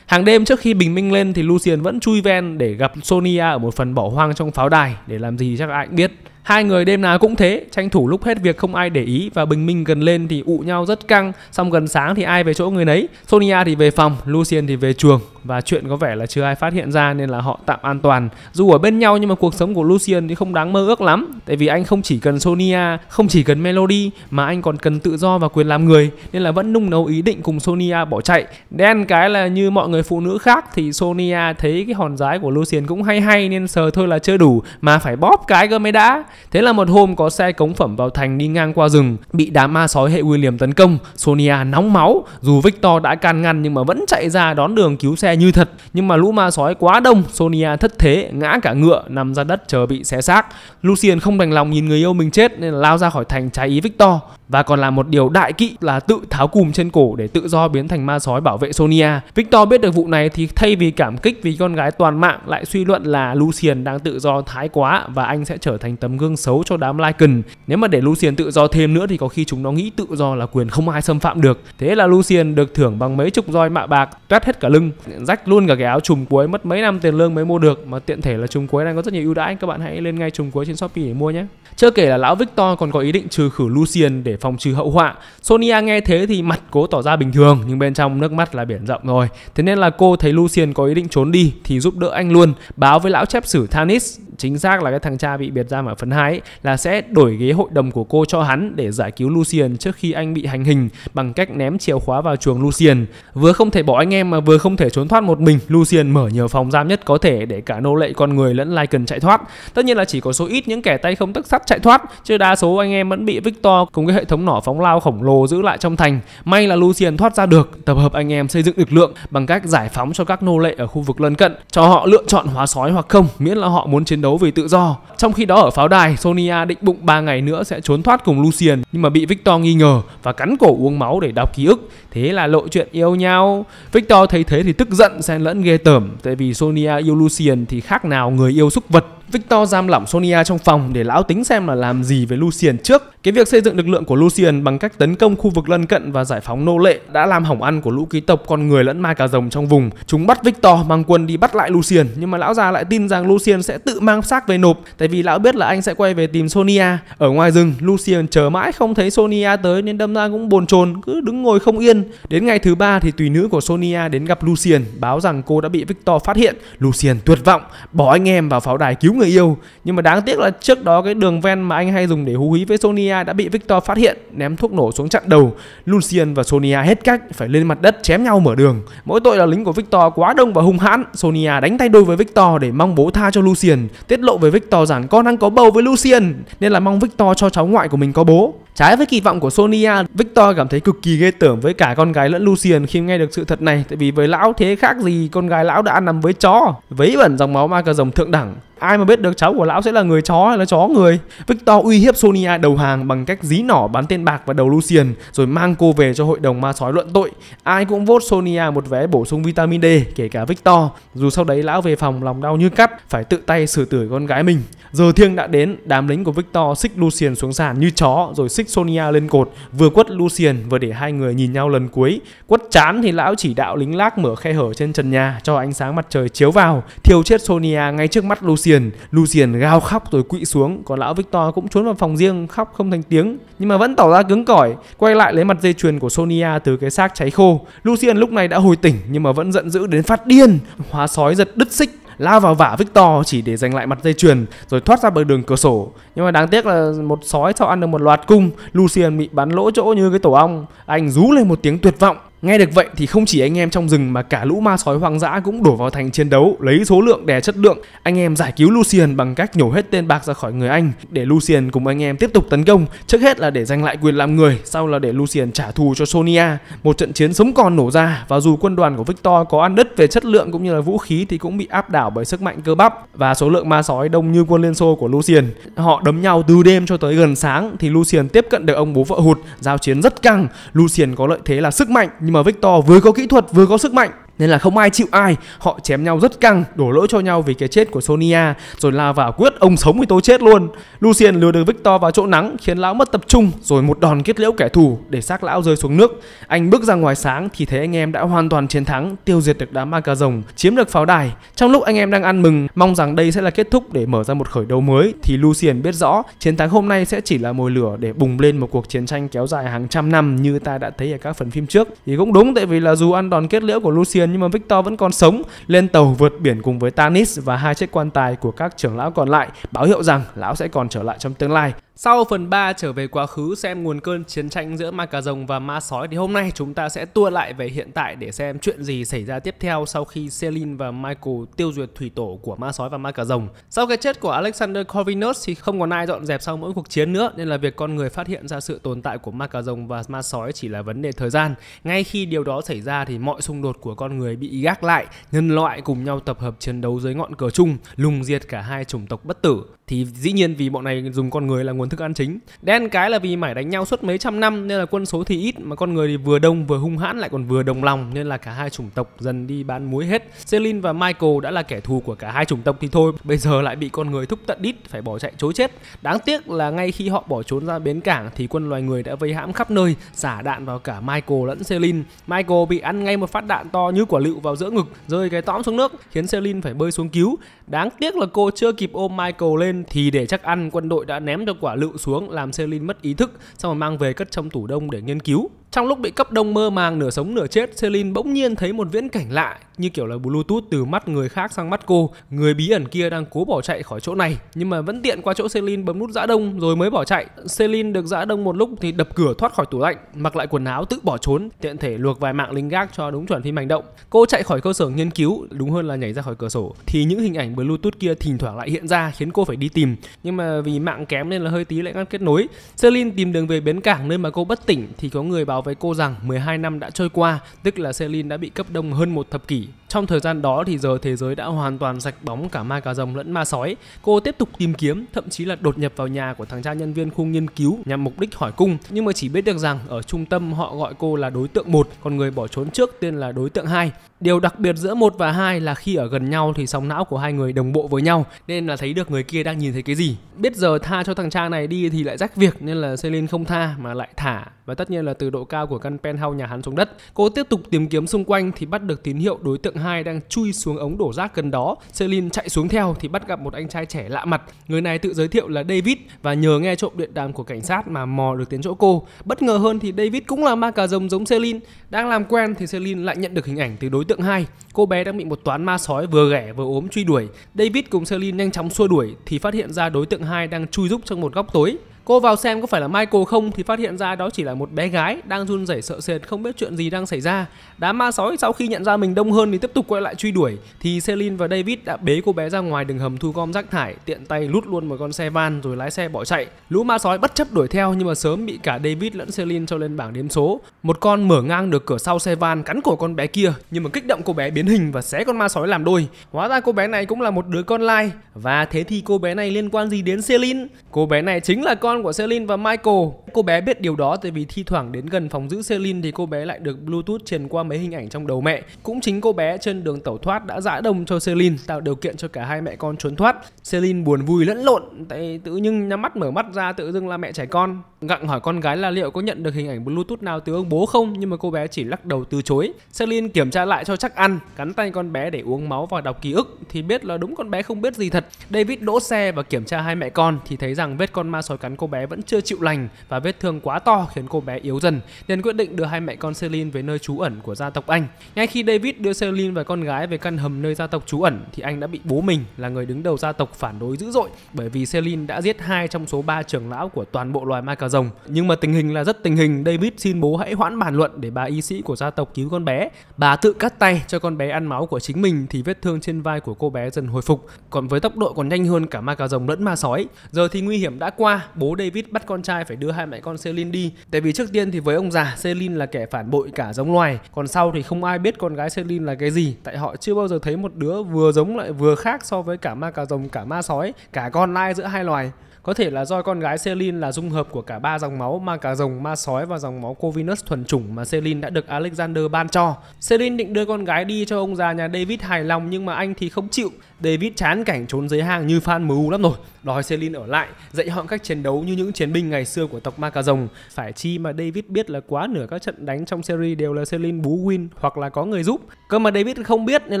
Hàng đêm trước khi bình minh lên thì Lucian vẫn chui ven để gặp Sonia ở một phần bỏ hoang trong pháo đài để làm gì chắc ai cũng biết. Hai người đêm nào cũng thế, tranh thủ lúc hết việc không ai để ý và bình minh gần lên thì ụ nhau rất căng, xong gần sáng thì ai về chỗ người nấy, Sonia thì về phòng, Lucian thì về chuồng và chuyện có vẻ là chưa ai phát hiện ra nên là họ tạm an toàn. Dù ở bên nhau nhưng mà cuộc sống của Lucian thì không đáng mơ ước lắm, tại vì anh không chỉ cần Sonia, không chỉ cần Melody mà anh còn cần tự do và quyền làm người nên là vẫn nung nấu ý định cùng Sonia bỏ chạy. Đen cái là như mọi người phụ nữ khác thì Sonia thấy cái hòn giái của Lucian cũng hay hay nên sờ thôi là chưa đủ mà phải bóp cái cơ mới đã. Thế là một hôm có xe cống phẩm vào thành đi ngang qua rừng, bị đám ma sói hệ William tấn công, Sonia nóng máu, dù Victor đã can ngăn nhưng mà vẫn chạy ra đón đường cứu xe như thật nhưng mà lũ ma sói quá đông Sonia thất thế ngã cả ngựa nằm ra đất chờ bị xé xác Lucien không đành lòng nhìn người yêu mình chết nên lao ra khỏi thành trái ý Victor và còn là một điều đại kỵ là tự tháo cùm trên cổ để tự do biến thành ma sói bảo vệ Sonia. Victor biết được vụ này thì thay vì cảm kích vì con gái toàn mạng lại suy luận là Lucien đang tự do thái quá và anh sẽ trở thành tấm gương xấu cho đám Lycan. Nếu mà để Lucien tự do thêm nữa thì có khi chúng nó nghĩ tự do là quyền không ai xâm phạm được. Thế là Lucien được thưởng bằng mấy chục roi mạ bạc, toét hết cả lưng, rách luôn cả cái áo trùm cuối mất mấy năm tiền lương mới mua được mà tiện thể là trùm cuối đang có rất nhiều ưu đãi các bạn hãy lên ngay trùm cuối trên Shopee để mua nhé. Chưa kể là lão Victor còn có ý định trừ khử Lucien để phòng trừ hậu họa. Sonia nghe thế thì mặt cố tỏ ra bình thường nhưng bên trong nước mắt là biển rộng rồi. Thế nên là cô thấy Lucien có ý định trốn đi thì giúp đỡ anh luôn, báo với lão chép sử Thanis chính xác là cái thằng cha bị biệt giam ở phần 2 ấy, là sẽ đổi ghế hội đồng của cô cho hắn để giải cứu Lucien trước khi anh bị hành hình bằng cách ném chìa khóa vào chuồng Lucien Vừa không thể bỏ anh em mà vừa không thể trốn thoát một mình, Lucien mở nhiều phòng giam nhất có thể để cả nô lệ con người lẫn Lycan chạy thoát. Tất nhiên là chỉ có số ít những kẻ tay không tức sắt chạy thoát, chứ đa số anh em vẫn bị Victor cùng cái hệ thống nỏ phóng lao khổng lồ giữ lại trong thành. May là Lucien thoát ra được, tập hợp anh em xây dựng lực lượng bằng cách giải phóng cho các nô lệ ở khu vực lân cận, cho họ lựa chọn hóa sói hoặc không, miễn là họ muốn chiến đấu đấu vì tự do. Trong khi đó ở pháo đài, Sonia định bụng 3 ngày nữa sẽ trốn thoát cùng Lucien nhưng mà bị Victor nghi ngờ và cắn cổ uống máu để đọc ký ức. Thế là lộ chuyện yêu nhau. Victor thấy thế thì tức giận xen lẫn ghê tởm tại vì Sonia yêu Lucien thì khác nào người yêu súc vật Victor giam lỏng Sonia trong phòng để lão tính xem là làm gì với Lucian trước. Cái việc xây dựng lực lượng của Lucian bằng cách tấn công khu vực lân cận và giải phóng nô lệ đã làm hỏng ăn của lũ ký tộc con người lẫn ma cà rồng trong vùng. Chúng bắt Victor mang quân đi bắt lại Lucian nhưng mà lão già lại tin rằng Lucian sẽ tự mang xác về nộp tại vì lão biết là anh sẽ quay về tìm Sonia. Ở ngoài rừng, Lucian chờ mãi không thấy Sonia tới nên đâm ra cũng bồn chồn cứ đứng ngồi không yên. Đến ngày thứ ba thì tùy nữ của Sonia đến gặp Lucian báo rằng cô đã bị Victor phát hiện. Lucian tuyệt vọng bỏ anh em vào pháo đài cứu người người yêu nhưng mà đáng tiếc là trước đó cái đường ven mà anh hay dùng để hú hí với Sonia đã bị Victor phát hiện ném thuốc nổ xuống chặn đầu Lucien và Sonia hết cách phải lên mặt đất chém nhau mở đường mỗi tội là lính của Victor quá đông và hung hãn Sonia đánh tay đôi với Victor để mong bố tha cho Lucien. tiết lộ với Victor rằng con đang có bầu với Lucien nên là mong Victor cho cháu ngoại của mình có bố Trái với kỳ vọng của Sonia, Victor cảm thấy cực kỳ ghê tởm với cả con gái lẫn Lucien khi nghe được sự thật này Tại vì với lão thế khác gì con gái lão đã ăn nằm với chó Vấy bẩn dòng máu ma cà rồng thượng đẳng ai mà biết được cháu của lão sẽ là người chó hay là chó người. Victor uy hiếp Sonia đầu hàng bằng cách dí nỏ bắn tên bạc vào đầu Lucien, rồi mang cô về cho hội đồng ma sói luận tội. Ai cũng vốt Sonia một vé bổ sung vitamin D, kể cả Victor. Dù sau đấy lão về phòng lòng đau như cắt, phải tự tay xử tử con gái mình. Giờ thiêng đã đến, đám lính của Victor xích Lucien xuống sàn như chó rồi xích Sonia lên cột, vừa quất Lucien vừa để hai người nhìn nhau lần cuối. Quất chán thì lão chỉ đạo lính lác mở khe hở trên trần nhà cho ánh sáng mặt trời chiếu vào, thiêu chết Sonia ngay trước mắt Lucien. Lucien, Lucien gào khóc rồi quỵ xuống, còn lão Victor cũng trốn vào phòng riêng khóc không thành tiếng, nhưng mà vẫn tỏ ra cứng cỏi, quay lại lấy mặt dây chuyền của Sonia từ cái xác cháy khô. Lucien lúc này đã hồi tỉnh nhưng mà vẫn giận dữ đến phát điên, hóa sói giật đứt xích lao vào vả Victor chỉ để giành lại mặt dây chuyền rồi thoát ra bờ đường cửa sổ. Nhưng mà đáng tiếc là một sói sau ăn được một loạt cung, Lucian bị bắn lỗ chỗ như cái tổ ong. Anh rú lên một tiếng tuyệt vọng Nghe được vậy thì không chỉ anh em trong rừng mà cả lũ ma sói hoang dã cũng đổ vào thành chiến đấu, lấy số lượng đè chất lượng. Anh em giải cứu Lucian bằng cách nhổ hết tên bạc ra khỏi người anh để Lucian cùng anh em tiếp tục tấn công. Trước hết là để giành lại quyền làm người, sau là để Lucian trả thù cho Sonia. Một trận chiến sống còn nổ ra và dù quân đoàn của Victor có ăn đứt về chất lượng cũng như là vũ khí thì cũng bị áp đảo bởi sức mạnh cơ bắp và số lượng ma sói đông như quân Liên Xô của Lucian. Họ đấm nhau từ đêm cho tới gần sáng thì Lucian tiếp cận được ông bố vợ hụt, giao chiến rất căng. Lucian có lợi thế là sức mạnh nhưng nhưng mà Victor vừa có kỹ thuật vừa có sức mạnh nên là không ai chịu ai họ chém nhau rất căng đổ lỗi cho nhau vì cái chết của Sonia rồi lao vào quyết ông sống thì tôi chết luôn Lucien lừa được Victor vào chỗ nắng khiến lão mất tập trung rồi một đòn kết liễu kẻ thù để xác lão rơi xuống nước anh bước ra ngoài sáng thì thấy anh em đã hoàn toàn chiến thắng tiêu diệt được đám ma cà rồng chiếm được pháo đài trong lúc anh em đang ăn mừng mong rằng đây sẽ là kết thúc để mở ra một khởi đầu mới thì Lucien biết rõ chiến thắng hôm nay sẽ chỉ là mồi lửa để bùng lên một cuộc chiến tranh kéo dài hàng trăm năm như ta đã thấy ở các phần phim trước thì cũng đúng tại vì là dù ăn đòn kết liễu của Lucien tiền nhưng mà Victor vẫn còn sống, lên tàu vượt biển cùng với Tanis và hai chiếc quan tài của các trưởng lão còn lại, báo hiệu rằng lão sẽ còn trở lại trong tương lai. Sau phần 3 trở về quá khứ xem nguồn cơn chiến tranh giữa ma cà rồng và ma sói thì hôm nay chúng ta sẽ tua lại về hiện tại để xem chuyện gì xảy ra tiếp theo sau khi Celine và Michael tiêu diệt thủy tổ của ma sói và ma cà rồng. Sau cái chết của Alexander Corvinus thì không còn ai dọn dẹp sau mỗi cuộc chiến nữa nên là việc con người phát hiện ra sự tồn tại của ma cà rồng và ma sói chỉ là vấn đề thời gian. Ngay khi điều đó xảy ra thì mọi xung đột của con người bị gác lại, nhân loại cùng nhau tập hợp chiến đấu dưới ngọn cờ chung, lùng diệt cả hai chủng tộc bất tử thì dĩ nhiên vì bọn này dùng con người là nguồn thức ăn chính đen cái là vì mải đánh nhau suốt mấy trăm năm nên là quân số thì ít mà con người thì vừa đông vừa hung hãn lại còn vừa đồng lòng nên là cả hai chủng tộc dần đi bán muối hết Celine và Michael đã là kẻ thù của cả hai chủng tộc thì thôi bây giờ lại bị con người thúc tận đít phải bỏ chạy chối chết đáng tiếc là ngay khi họ bỏ trốn ra bến cảng thì quân loài người đã vây hãm khắp nơi xả đạn vào cả Michael lẫn Celine Michael bị ăn ngay một phát đạn to như quả lựu vào giữa ngực rơi cái tõm xuống nước khiến Celine phải bơi xuống cứu đáng tiếc là cô chưa kịp ôm Michael lên thì để chắc ăn quân đội đã ném cho quả lựu xuống làm Celine mất ý thức xong rồi mang về cất trong tủ đông để nghiên cứu trong lúc bị cấp đông mơ màng nửa sống nửa chết, Celine bỗng nhiên thấy một viễn cảnh lạ như kiểu là Bluetooth từ mắt người khác sang mắt cô. Người bí ẩn kia đang cố bỏ chạy khỏi chỗ này nhưng mà vẫn tiện qua chỗ Celine bấm nút giã đông rồi mới bỏ chạy. Celine được giã đông một lúc thì đập cửa thoát khỏi tủ lạnh, mặc lại quần áo tự bỏ trốn, tiện thể luộc vài mạng lính gác cho đúng chuẩn phim hành động. Cô chạy khỏi cơ sở nghiên cứu, đúng hơn là nhảy ra khỏi cửa sổ thì những hình ảnh Bluetooth kia thỉnh thoảng lại hiện ra khiến cô phải đi tìm. Nhưng mà vì mạng kém nên là hơi tí lại ngắt kết nối. Celine tìm đường về bến cảng nơi mà cô bất tỉnh thì có người báo với cô rằng 12 năm đã trôi qua, tức là Celine đã bị cấp đông hơn một thập kỷ. Trong thời gian đó thì giờ thế giới đã hoàn toàn sạch bóng cả ma cà rồng lẫn ma sói. Cô tiếp tục tìm kiếm, thậm chí là đột nhập vào nhà của thằng cha nhân viên khu nghiên cứu nhằm mục đích hỏi cung, nhưng mà chỉ biết được rằng ở trung tâm họ gọi cô là đối tượng một, còn người bỏ trốn trước tên là đối tượng hai. Điều đặc biệt giữa một và hai là khi ở gần nhau thì sóng não của hai người đồng bộ với nhau nên là thấy được người kia đang nhìn thấy cái gì. Biết giờ tha cho thằng cha này đi thì lại rách việc nên là Celine không tha mà lại thả và tất nhiên là từ độ cao của căn penthouse nhà hắn xuống đất. Cô tiếp tục tìm kiếm xung quanh thì bắt được tín hiệu đối tượng hai đang chui xuống ống đổ rác gần đó. Celine chạy xuống theo thì bắt gặp một anh trai trẻ lạ mặt. Người này tự giới thiệu là David và nhờ nghe trộm điện đàm của cảnh sát mà mò được đến chỗ cô. Bất ngờ hơn thì David cũng là ma cà rồng giống Celine. Đang làm quen thì Celine lại nhận được hình ảnh từ đối tượng hai. Cô bé đang bị một toán ma sói vừa ghẻ vừa ốm truy đuổi. David cùng Celine nhanh chóng xua đuổi thì phát hiện ra đối tượng hai đang chui rúc trong một góc tối. Cô vào xem có phải là Michael không thì phát hiện ra đó chỉ là một bé gái đang run rẩy sợ sệt không biết chuyện gì đang xảy ra. Đám ma sói sau khi nhận ra mình đông hơn thì tiếp tục quay lại truy đuổi thì Celine và David đã bế cô bé ra ngoài đường hầm thu gom rác thải, tiện tay lút luôn một con xe van rồi lái xe bỏ chạy. Lũ ma sói bất chấp đuổi theo nhưng mà sớm bị cả David lẫn Celine cho lên bảng điểm số. Một con mở ngang được cửa sau xe van cắn cổ con bé kia nhưng mà kích động cô bé biến hình và xé con ma sói làm đôi. Hóa ra cô bé này cũng là một đứa con lai. Và thế thì cô bé này liên quan gì đến Celine? Cô bé này chính là con con của Celine và Michael. Cô bé biết điều đó tại vì thi thoảng đến gần phòng giữ Celine thì cô bé lại được Bluetooth truyền qua mấy hình ảnh trong đầu mẹ. Cũng chính cô bé trên đường tẩu thoát đã dã đồng cho Celine, tạo điều kiện cho cả hai mẹ con trốn thoát. Celine buồn vui lẫn lộn, tại tự nhưng nhắm mắt mở mắt ra tự dưng là mẹ trẻ con. Gặng hỏi con gái là liệu có nhận được hình ảnh Bluetooth nào từ ông bố không, nhưng mà cô bé chỉ lắc đầu từ chối. Celine kiểm tra lại cho chắc ăn, cắn tay con bé để uống máu và đọc ký ức thì biết là đúng con bé không biết gì thật. David đỗ xe và kiểm tra hai mẹ con thì thấy rằng vết con ma sói cắn cô bé vẫn chưa chịu lành và vết thương quá to khiến cô bé yếu dần nên quyết định đưa hai mẹ con Celine về nơi trú ẩn của gia tộc anh. Ngay khi David đưa Celine và con gái về căn hầm nơi gia tộc trú ẩn thì anh đã bị bố mình là người đứng đầu gia tộc phản đối dữ dội bởi vì Celine đã giết hai trong số ba trưởng lão của toàn bộ loài ma cà rồng. Nhưng mà tình hình là rất tình hình, David xin bố hãy hoãn bàn luận để bà y sĩ của gia tộc cứu con bé. Bà tự cắt tay cho con bé ăn máu của chính mình thì vết thương trên vai của cô bé dần hồi phục, còn với tốc độ còn nhanh hơn cả ma cà rồng lẫn ma sói. Giờ thì nguy hiểm đã qua, bố David bắt con trai phải đưa hai mẹ con Celine đi. Tại vì trước tiên thì với ông già, Celine là kẻ phản bội cả giống loài, còn sau thì không ai biết con gái Celine là cái gì, tại họ chưa bao giờ thấy một đứa vừa giống lại vừa khác so với cả ma cà rồng, cả ma sói, cả con lai giữa hai loài. Có thể là do con gái Celine là dung hợp của cả ba dòng máu mà cả dòng ma sói và dòng máu Covinus thuần chủng mà Celine đã được Alexander ban cho. Celine định đưa con gái đi cho ông già nhà David hài lòng nhưng mà anh thì không chịu. David chán cảnh trốn dưới hang như fan MU lắm rồi. Đòi Celine ở lại, dạy họ cách chiến đấu như những chiến binh ngày xưa của tộc ma cà rồng. Phải chi mà David biết là quá nửa các trận đánh trong series đều là Celine bú win hoặc là có người giúp. Cơ mà David không biết nên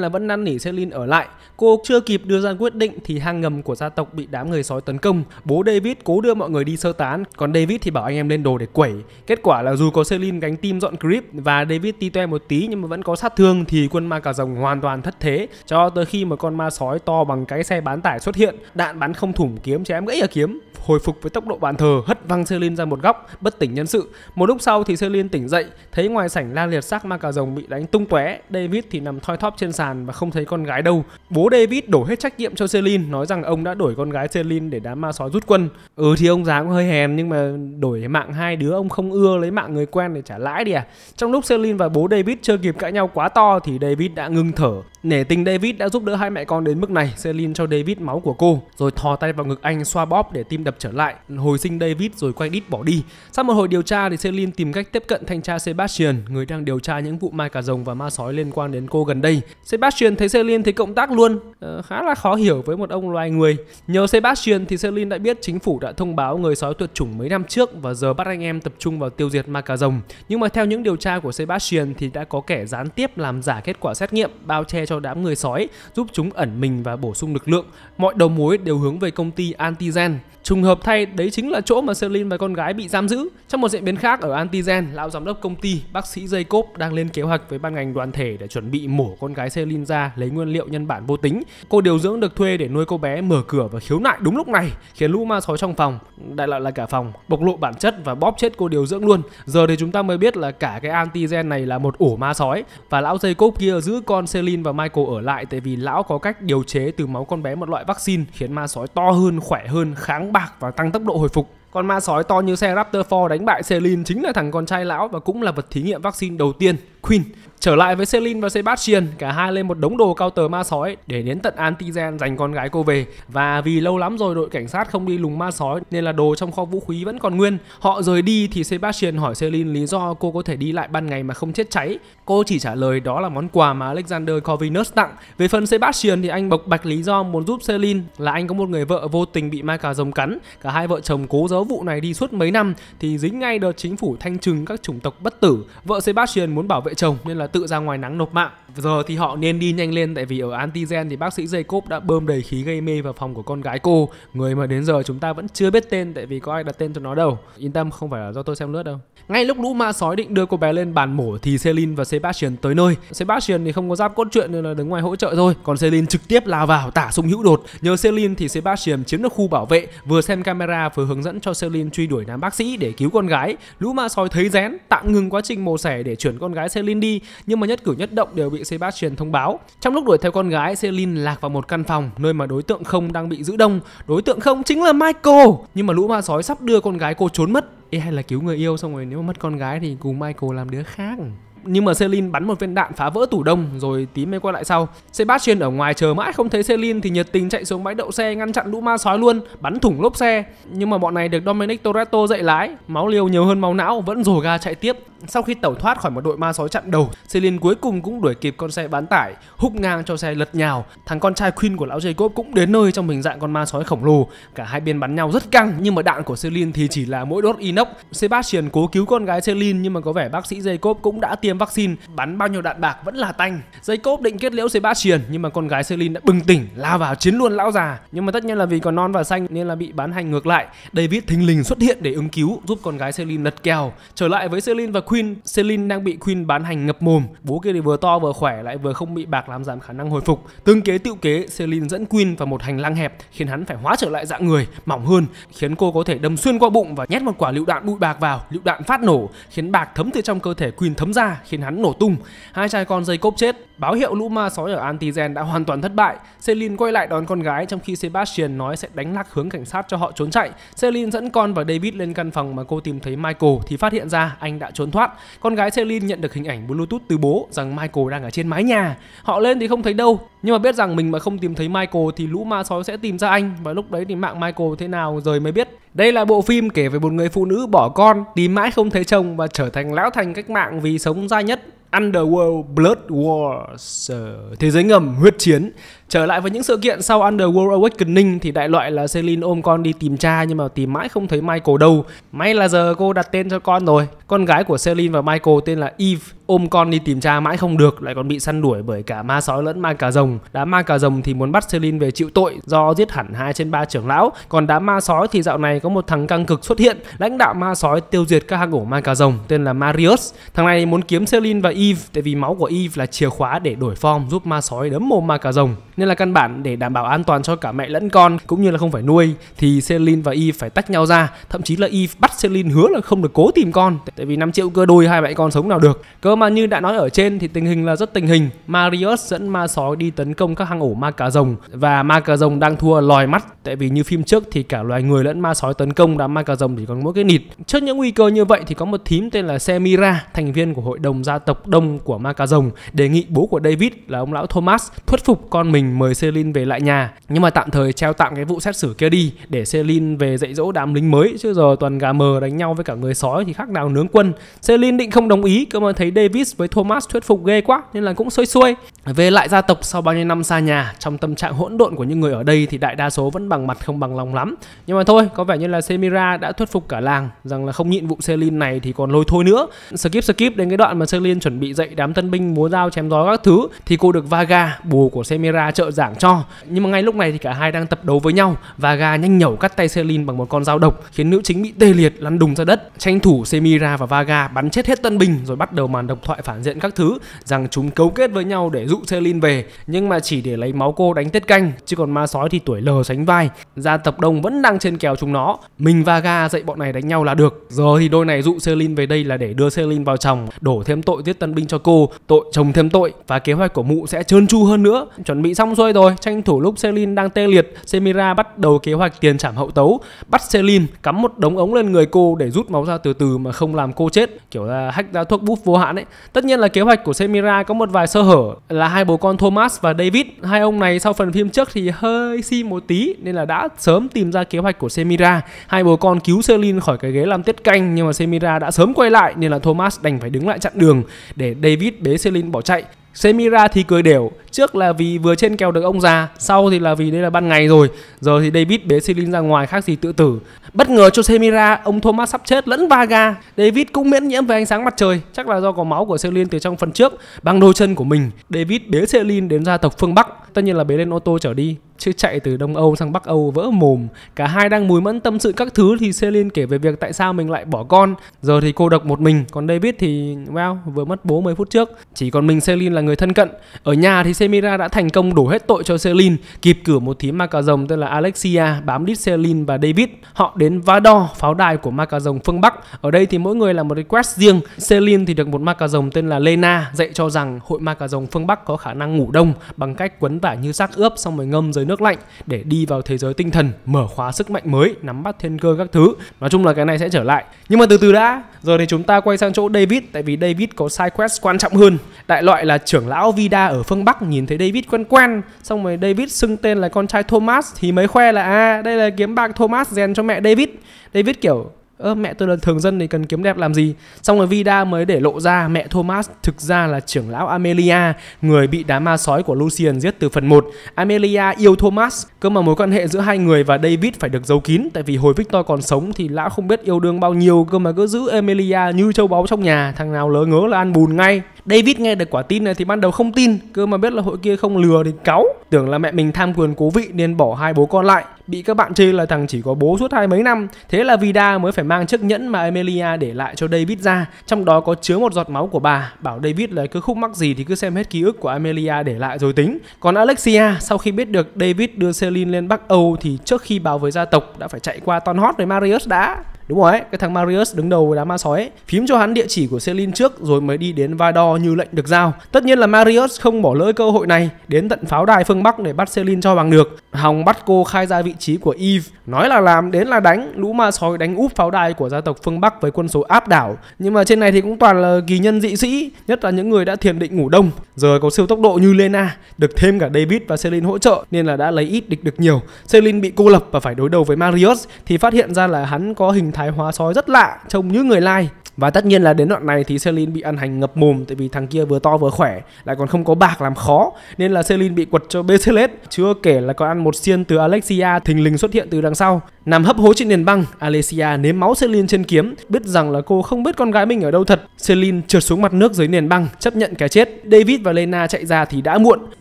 là vẫn năn nỉ Celine ở lại. Cô chưa kịp đưa ra quyết định thì hang ngầm của gia tộc bị đám người sói tấn công. Bố David cố đưa mọi người đi sơ tán, còn David thì bảo anh em lên đồ để quẩy. Kết quả là dù có Celine gánh team dọn grip và David ti toe một tí nhưng mà vẫn có sát thương thì quân ma cà rồng hoàn toàn thất thế cho tới khi một con ma sói to bằng cái xe bán tải xuất hiện, đạn bắn không thủng kiếm chém gãy ở kiếm, hồi phục với tốc độ bàn thờ hất văng Celine ra một góc, bất tỉnh nhân sự. Một lúc sau thì Celine tỉnh dậy, thấy ngoài sảnh la liệt xác ma cà rồng bị đánh tung tóe, David thì nằm thoi thóp trên sàn và không thấy con gái đâu. Bố David đổ hết trách nhiệm cho Celine nói rằng ông đã đổi con gái Celine để đám ma sói rút rút quân ừ thì ông già cũng hơi hèn nhưng mà đổi mạng hai đứa ông không ưa lấy mạng người quen để trả lãi đi à trong lúc Celine và bố David chưa kịp cãi nhau quá to thì David đã ngưng thở nể tình David đã giúp đỡ hai mẹ con đến mức này Celine cho David máu của cô rồi thò tay vào ngực anh xoa bóp để tim đập trở lại hồi sinh David rồi quay đít bỏ đi sau một hồi điều tra thì Celine tìm cách tiếp cận thanh tra Sebastian người đang điều tra những vụ mai cà rồng và ma sói liên quan đến cô gần đây Sebastian thấy Celine thấy cộng tác luôn ờ, khá là khó hiểu với một ông loài người nhờ Sebastian thì Celine đã biết biết chính phủ đã thông báo người sói tuyệt chủng mấy năm trước và giờ bắt anh em tập trung vào tiêu diệt ma cà rồng. Nhưng mà theo những điều tra của Sebastian thì đã có kẻ gián tiếp làm giả kết quả xét nghiệm bao che cho đám người sói, giúp chúng ẩn mình và bổ sung lực lượng. Mọi đầu mối đều hướng về công ty Antigen. Trùng hợp thay, đấy chính là chỗ mà Celine và con gái bị giam giữ. Trong một diễn biến khác ở Antigen, lão giám đốc công ty, bác sĩ Jacob đang lên kế hoạch với ban ngành đoàn thể để chuẩn bị mổ con gái Celine ra lấy nguyên liệu nhân bản vô tính. Cô điều dưỡng được thuê để nuôi cô bé mở cửa và khiếu nại đúng lúc này, khiến lũ ma sói trong phòng, đại loại là cả phòng, bộc lộ bản chất và bóp chết cô điều dưỡng luôn. Giờ thì chúng ta mới biết là cả cái Antigen này là một ổ ma sói và lão Jacob kia giữ con Celine và Michael ở lại tại vì lão có cách điều chế từ máu con bé một loại vaccine khiến ma sói to hơn, khỏe hơn, kháng bạc và tăng tốc độ hồi phục. Còn ma sói to như xe Raptor 4 đánh bại Celine chính là thằng con trai lão và cũng là vật thí nghiệm vaccine đầu tiên Queen. Trở lại với Celine và Sebastian, cả hai lên một đống đồ cao tờ ma sói để đến tận Antigen giành con gái cô về. Và vì lâu lắm rồi đội cảnh sát không đi lùng ma sói nên là đồ trong kho vũ khí vẫn còn nguyên. Họ rời đi thì Sebastian hỏi Celine lý do cô có thể đi lại ban ngày mà không chết cháy. Cô chỉ trả lời đó là món quà mà Alexander Corvinus tặng. Về phần Sebastian thì anh bộc bạch lý do muốn giúp Celine là anh có một người vợ vô tình bị ma cà rồng cắn. Cả hai vợ chồng cố giấu vụ này đi suốt mấy năm thì dính ngay đợt chính phủ thanh trừng các chủng tộc bất tử. Vợ Sebastian muốn bảo vệ vệ chồng nên là tự ra ngoài nắng nộp mạng Giờ thì họ nên đi nhanh lên tại vì ở Antigen thì bác sĩ Jacob đã bơm đầy khí gây mê vào phòng của con gái cô, người mà đến giờ chúng ta vẫn chưa biết tên tại vì có ai đặt tên cho nó đâu. Yên tâm không phải là do tôi xem lướt đâu. Ngay lúc lũ ma sói định đưa cô bé lên bàn mổ thì Celine và Sebastian tới nơi. Sebastian thì không có giáp cốt truyện nên là đứng ngoài hỗ trợ thôi, còn Celine trực tiếp lao vào tả sung hữu đột. Nhờ Celine thì Sebastian chiếm được khu bảo vệ, vừa xem camera vừa hướng dẫn cho Celine truy đuổi nam bác sĩ để cứu con gái. Lũ ma sói thấy rén, tạm ngừng quá trình mổ xẻ để chuyển con gái Celine đi, nhưng mà nhất cử nhất động đều bị bị Sebastian thông báo. Trong lúc đuổi theo con gái, Celine lạc vào một căn phòng nơi mà đối tượng không đang bị giữ đông. Đối tượng không chính là Michael. Nhưng mà lũ ma sói sắp đưa con gái cô trốn mất. Ê hay là cứu người yêu xong rồi nếu mà mất con gái thì cùng Michael làm đứa khác nhưng mà Celine bắn một viên đạn phá vỡ tủ đông rồi tí mới quay lại sau. Sebastian ở ngoài chờ mãi không thấy Celine thì nhiệt tình chạy xuống bãi đậu xe ngăn chặn lũ ma sói luôn, bắn thủng lốp xe. Nhưng mà bọn này được Dominic Toretto dạy lái, máu liều nhiều hơn máu não vẫn rồ ga chạy tiếp. Sau khi tẩu thoát khỏi một đội ma sói chặn đầu, Celine cuối cùng cũng đuổi kịp con xe bán tải, húc ngang cho xe lật nhào. Thằng con trai Queen của lão Jacob cũng đến nơi trong hình dạng con ma sói khổng lồ. Cả hai bên bắn nhau rất căng nhưng mà đạn của Celine thì chỉ là mỗi đốt inox. Sebastian cố cứu con gái Celine nhưng mà có vẻ bác sĩ Jacob cũng đã tiêm tiêm vaccine bắn bao nhiêu đạn bạc vẫn là tanh giấy cốp định kết liễu Sebastian nhưng mà con gái Celine đã bừng tỉnh lao vào chiến luôn lão già nhưng mà tất nhiên là vì còn non và xanh nên là bị bán hành ngược lại David thình lình xuất hiện để ứng cứu giúp con gái Celine lật kèo trở lại với Celine và Queen Celine đang bị Queen bán hành ngập mồm bố kia thì vừa to vừa khỏe lại vừa không bị bạc làm giảm khả năng hồi phục tương kế tựu kế Celine dẫn Queen vào một hành lang hẹp khiến hắn phải hóa trở lại dạng người mỏng hơn khiến cô có thể đâm xuyên qua bụng và nhét một quả lựu đạn bụi bạc vào lựu đạn phát nổ khiến bạc thấm từ trong cơ thể Queen thấm ra khiến hắn nổ tung. Hai trai con dây cốp chết Báo hiệu lũ ma sói ở Antigen đã hoàn toàn thất bại. Celine quay lại đón con gái trong khi Sebastian nói sẽ đánh lạc hướng cảnh sát cho họ trốn chạy. Celine dẫn con và David lên căn phòng mà cô tìm thấy Michael thì phát hiện ra anh đã trốn thoát. Con gái Celine nhận được hình ảnh Bluetooth từ bố rằng Michael đang ở trên mái nhà. Họ lên thì không thấy đâu, nhưng mà biết rằng mình mà không tìm thấy Michael thì lũ ma sói sẽ tìm ra anh và lúc đấy thì mạng Michael thế nào rồi mới biết. Đây là bộ phim kể về một người phụ nữ bỏ con, tìm mãi không thấy chồng và trở thành lão thành cách mạng vì sống dai nhất Underworld Blood Wars ờ, Thế giới ngầm huyết chiến Trở lại với những sự kiện sau Underworld Awakening thì đại loại là Celine ôm con đi tìm cha nhưng mà tìm mãi không thấy Michael đâu. May là giờ cô đặt tên cho con rồi. Con gái của Celine và Michael tên là Eve ôm con đi tìm cha mãi không được lại còn bị săn đuổi bởi cả ma sói lẫn ma cà rồng đám ma cà rồng thì muốn bắt Celine về chịu tội do giết hẳn hai trên ba trưởng lão còn đám ma sói thì dạo này có một thằng căng cực xuất hiện lãnh đạo ma sói tiêu diệt các hang ổ ma cà rồng tên là Marius thằng này muốn kiếm Celine và Eve tại vì máu của Eve là chìa khóa để đổi form giúp ma sói đấm mồm ma cà rồng nên là căn bản để đảm bảo an toàn cho cả mẹ lẫn con cũng như là không phải nuôi thì Celine và Eve phải tách nhau ra thậm chí là Eve bắt Celine hứa là không được cố tìm con tại vì 5 triệu cơ đôi hai mẹ con sống nào được cơ mà như đã nói ở trên thì tình hình là rất tình hình Marius dẫn ma sói đi tấn công các hang ổ ma cà rồng và ma cà rồng đang thua lòi mắt tại vì như phim trước thì cả loài người lẫn ma sói tấn công đám ma cà rồng chỉ còn mỗi cái nịt trước những nguy cơ như vậy thì có một thím tên là Semira thành viên của hội đồng gia tộc đông của ma cà rồng đề nghị bố của David là ông lão Thomas thuyết phục con mình mời Celine về lại nhà nhưng mà tạm thời treo tạm cái vụ xét xử kia đi để Celine về dạy dỗ đám lính mới chứ giờ toàn gà mờ đánh nhau với cả người sói thì khác nào nướng quân Celine định không đồng ý cơ mà thấy Davis với Thomas thuyết phục ghê quá nên là cũng xuôi xuôi về lại gia tộc sau bao nhiêu năm xa nhà trong tâm trạng hỗn độn của những người ở đây thì đại đa số vẫn bằng mặt không bằng lòng lắm nhưng mà thôi có vẻ như là Semira đã thuyết phục cả làng rằng là không nhịn vụ Celine này thì còn lôi thôi nữa skip skip đến cái đoạn mà Celine chuẩn bị dạy đám tân binh múa dao chém gió các thứ thì cô được Vaga bù của Semira trợ trợ giảng cho. Nhưng mà ngay lúc này thì cả hai đang tập đấu với nhau và Ga nhanh nhẩu cắt tay Selin bằng một con dao độc khiến nữ chính bị tê liệt lăn đùng ra đất. Tranh thủ Semira và Vaga bắn chết hết tân binh rồi bắt đầu màn độc thoại phản diện các thứ rằng chúng cấu kết với nhau để dụ Selin về nhưng mà chỉ để lấy máu cô đánh tết canh chứ còn ma sói thì tuổi lờ sánh vai. Gia tập đông vẫn đang trên kèo chúng nó. Mình Vaga dạy bọn này đánh nhau là được. Giờ thì đôi này dụ Selin về đây là để đưa Selin vào chồng, đổ thêm tội giết tân binh cho cô, tội chồng thêm tội và kế hoạch của mụ sẽ trơn tru hơn nữa. Chuẩn bị sắp Xong rồi rồi, tranh thủ lúc Selin đang tê liệt, Semira bắt đầu kế hoạch tiền trảm hậu tấu, bắt Selin cắm một đống ống lên người cô để rút máu ra từ từ mà không làm cô chết, kiểu là hack ra thuốc bút vô hạn ấy. Tất nhiên là kế hoạch của Semira có một vài sơ hở là hai bố con Thomas và David, hai ông này sau phần phim trước thì hơi si một tí nên là đã sớm tìm ra kế hoạch của Semira. Hai bố con cứu Selin khỏi cái ghế làm tiết canh nhưng mà Semira đã sớm quay lại nên là Thomas đành phải đứng lại chặn đường để David bế Selin bỏ chạy. Semira thì cười đều Trước là vì vừa trên kèo được ông già Sau thì là vì đây là ban ngày rồi Giờ thì David bế Celine ra ngoài khác gì tự tử Bất ngờ cho Semira Ông Thomas sắp chết lẫn Vaga David cũng miễn nhiễm về ánh sáng mặt trời Chắc là do có máu của Celine từ trong phần trước Bằng đôi chân của mình David bế Celine đến gia tộc phương Bắc Tất nhiên là bế lên ô tô trở đi chứ chạy từ Đông Âu sang Bắc Âu vỡ mồm. Cả hai đang mùi mẫn tâm sự các thứ thì Celine kể về việc tại sao mình lại bỏ con. Giờ thì cô độc một mình, còn David thì wow, vừa mất bố mấy phút trước. Chỉ còn mình Celine là người thân cận. Ở nhà thì Semira đã thành công đổ hết tội cho Celine, kịp cửa một thím ma cà rồng tên là Alexia bám đít Celine và David. Họ đến Vador, pháo đài của ma cà rồng phương Bắc. Ở đây thì mỗi người là một request riêng. Celine thì được một ma cà rồng tên là Lena dạy cho rằng hội ma cà rồng phương Bắc có khả năng ngủ đông bằng cách quấn vải như xác ướp xong rồi ngâm dưới nước nước lạnh để đi vào thế giới tinh thần mở khóa sức mạnh mới nắm bắt thiên cơ các thứ nói chung là cái này sẽ trở lại nhưng mà từ từ đã giờ thì chúng ta quay sang chỗ David tại vì David có side quest quan trọng hơn đại loại là trưởng lão Vida ở phương Bắc nhìn thấy David quen quen xong rồi David xưng tên là con trai Thomas thì mới khoe là à đây là kiếm bạc Thomas rèn cho mẹ David David kiểu ơ mẹ tôi là thường dân thì cần kiếm đẹp làm gì xong rồi vida mới để lộ ra mẹ thomas thực ra là trưởng lão amelia người bị đám ma sói của lucian giết từ phần 1 amelia yêu thomas cơ mà mối quan hệ giữa hai người và david phải được giấu kín tại vì hồi victor còn sống thì lão không biết yêu đương bao nhiêu cơ mà cứ giữ amelia như châu báu trong nhà thằng nào lỡ ngớ là ăn bùn ngay David nghe được quả tin này thì ban đầu không tin, cơ mà biết là hội kia không lừa thì cáu, tưởng là mẹ mình tham quyền cố vị nên bỏ hai bố con lại bị các bạn chê là thằng chỉ có bố suốt hai mấy năm thế là vida mới phải mang chiếc nhẫn mà Emilia để lại cho David ra trong đó có chứa một giọt máu của bà bảo David là cứ khúc mắc gì thì cứ xem hết ký ức của Amelia để lại rồi tính còn Alexia sau khi biết được David đưa Celine lên Bắc Âu thì trước khi báo với gia tộc đã phải chạy qua Tonhot với Marius đã Đúng rồi, ấy, cái thằng Marius đứng đầu đám ma sói ấy, phím cho hắn địa chỉ của Celine trước rồi mới đi đến Vador như lệnh được giao. Tất nhiên là Marius không bỏ lỡ cơ hội này, đến tận pháo đài phương Bắc để bắt Celine cho bằng được. Hòng bắt cô khai ra vị trí của Eve, nói là làm đến là đánh, lũ ma sói đánh úp pháo đài của gia tộc phương Bắc với quân số áp đảo. Nhưng mà trên này thì cũng toàn là kỳ nhân dị sĩ, nhất là những người đã thiền định ngủ đông, giờ có siêu tốc độ như Lena, được thêm cả David và Celine hỗ trợ nên là đã lấy ít địch được nhiều. Celine bị cô lập và phải đối đầu với Marius thì phát hiện ra là hắn có hình thái thái hóa sói rất lạ trông như người lai và tất nhiên là đến đoạn này thì Selin bị ăn hành ngập mồm tại vì thằng kia vừa to vừa khỏe lại còn không có bạc làm khó nên là Selin bị quật cho Beselet chưa kể là còn ăn một xiên từ Alexia thình lình xuất hiện từ đằng sau Nằm hấp hối trên nền băng, Alessia nếm máu Celine trên kiếm, biết rằng là cô không biết con gái mình ở đâu thật. Celine trượt xuống mặt nước dưới nền băng, chấp nhận cái chết. David và Lena chạy ra thì đã muộn.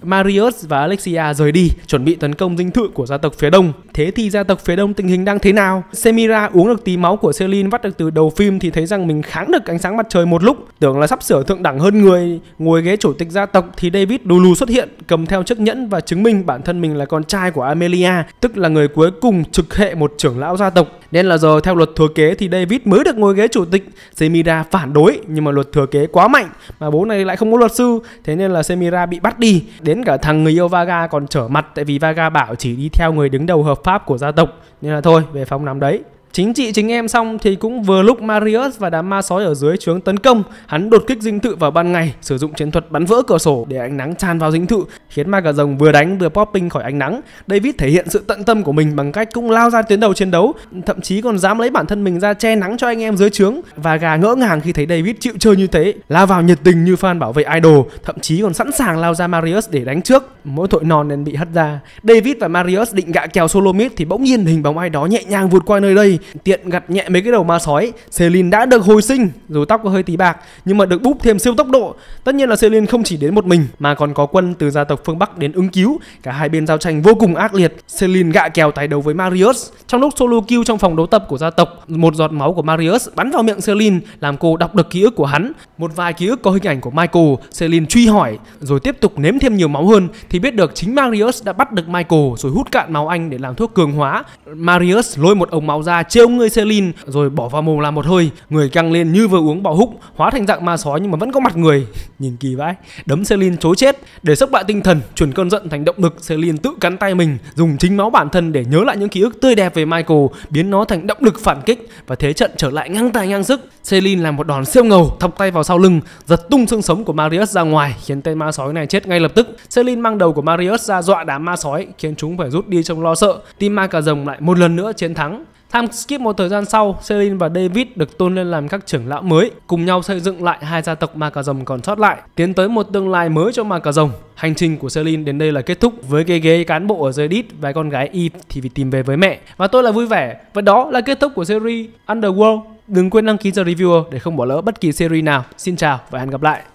Marius và Alexia rời đi, chuẩn bị tấn công dinh thự của gia tộc phía đông. Thế thì gia tộc phía đông tình hình đang thế nào? Semira uống được tí máu của Celine vắt được từ đầu phim thì thấy rằng mình kháng được ánh sáng mặt trời một lúc, tưởng là sắp sửa thượng đẳng hơn người. Ngồi ghế chủ tịch gia tộc thì David đù lù xuất hiện, cầm theo chiếc nhẫn và chứng minh bản thân mình là con trai của Amelia, tức là người cuối cùng trực hệ một một trưởng lão gia tộc. Nên là giờ theo luật thừa kế thì David mới được ngồi ghế chủ tịch. Semira phản đối nhưng mà luật thừa kế quá mạnh mà bố này lại không có luật sư. Thế nên là Semira bị bắt đi. Đến cả thằng người yêu Vaga còn trở mặt tại vì Vaga bảo chỉ đi theo người đứng đầu hợp pháp của gia tộc. Nên là thôi về phòng nằm đấy. Chính trị chính em xong thì cũng vừa lúc Marius và đám ma sói ở dưới trướng tấn công, hắn đột kích dinh thự vào ban ngày, sử dụng chiến thuật bắn vỡ cửa sổ để ánh nắng tràn vào dinh thự, khiến ma cà rồng vừa đánh vừa popping khỏi ánh nắng. David thể hiện sự tận tâm của mình bằng cách cũng lao ra tuyến đầu chiến đấu, thậm chí còn dám lấy bản thân mình ra che nắng cho anh em dưới trướng và gà ngỡ ngàng khi thấy David chịu chơi như thế, lao vào nhiệt tình như fan bảo vệ idol, thậm chí còn sẵn sàng lao ra Marius để đánh trước. Mỗi tội non nên bị hất ra. David và Marius định gạ kèo solo Solomid thì bỗng nhiên hình bóng ai đó nhẹ nhàng vụt qua nơi đây tiện gặt nhẹ mấy cái đầu ma sói Celine đã được hồi sinh dù tóc có hơi tí bạc nhưng mà được búp thêm siêu tốc độ tất nhiên là Celine không chỉ đến một mình mà còn có quân từ gia tộc phương Bắc đến ứng cứu cả hai bên giao tranh vô cùng ác liệt Celine gạ kèo tái đấu với Marius trong lúc solo kill trong phòng đấu tập của gia tộc một giọt máu của Marius bắn vào miệng Celine làm cô đọc được ký ức của hắn một vài ký ức có hình ảnh của Michael Celine truy hỏi rồi tiếp tục nếm thêm nhiều máu hơn thì biết được chính Marius đã bắt được Michael rồi hút cạn máu anh để làm thuốc cường hóa Marius lôi một ống máu ra trêu người Selin rồi bỏ vào mồm làm một hơi người căng lên như vừa uống bào húc hóa thành dạng ma sói nhưng mà vẫn có mặt người nhìn kỳ vãi đấm Selin chối chết để sức lại tinh thần chuyển cơn giận thành động lực Selin tự cắn tay mình dùng chính máu bản thân để nhớ lại những ký ức tươi đẹp về Michael biến nó thành động lực phản kích và thế trận trở lại ngang tài ngang sức Selin làm một đòn siêu ngầu thọc tay vào sau lưng giật tung xương sống của Marius ra ngoài khiến tên ma sói này chết ngay lập tức Selin mang đầu của Marius ra dọa đám ma sói khiến chúng phải rút đi trong lo sợ tim ma cà rồng lại một lần nữa chiến thắng tham skip một thời gian sau, Selin và David được tôn lên làm các trưởng lão mới, cùng nhau xây dựng lại hai gia tộc ma cà rồng còn sót lại, tiến tới một tương lai mới cho ma cà rồng. Hành trình của Selin đến đây là kết thúc với cái ghế cán bộ ở dưới Reddit và con gái Eve thì vì tìm về với mẹ. Và tôi là vui vẻ. Và đó là kết thúc của series Underworld. Đừng quên đăng ký cho reviewer để không bỏ lỡ bất kỳ series nào. Xin chào và hẹn gặp lại.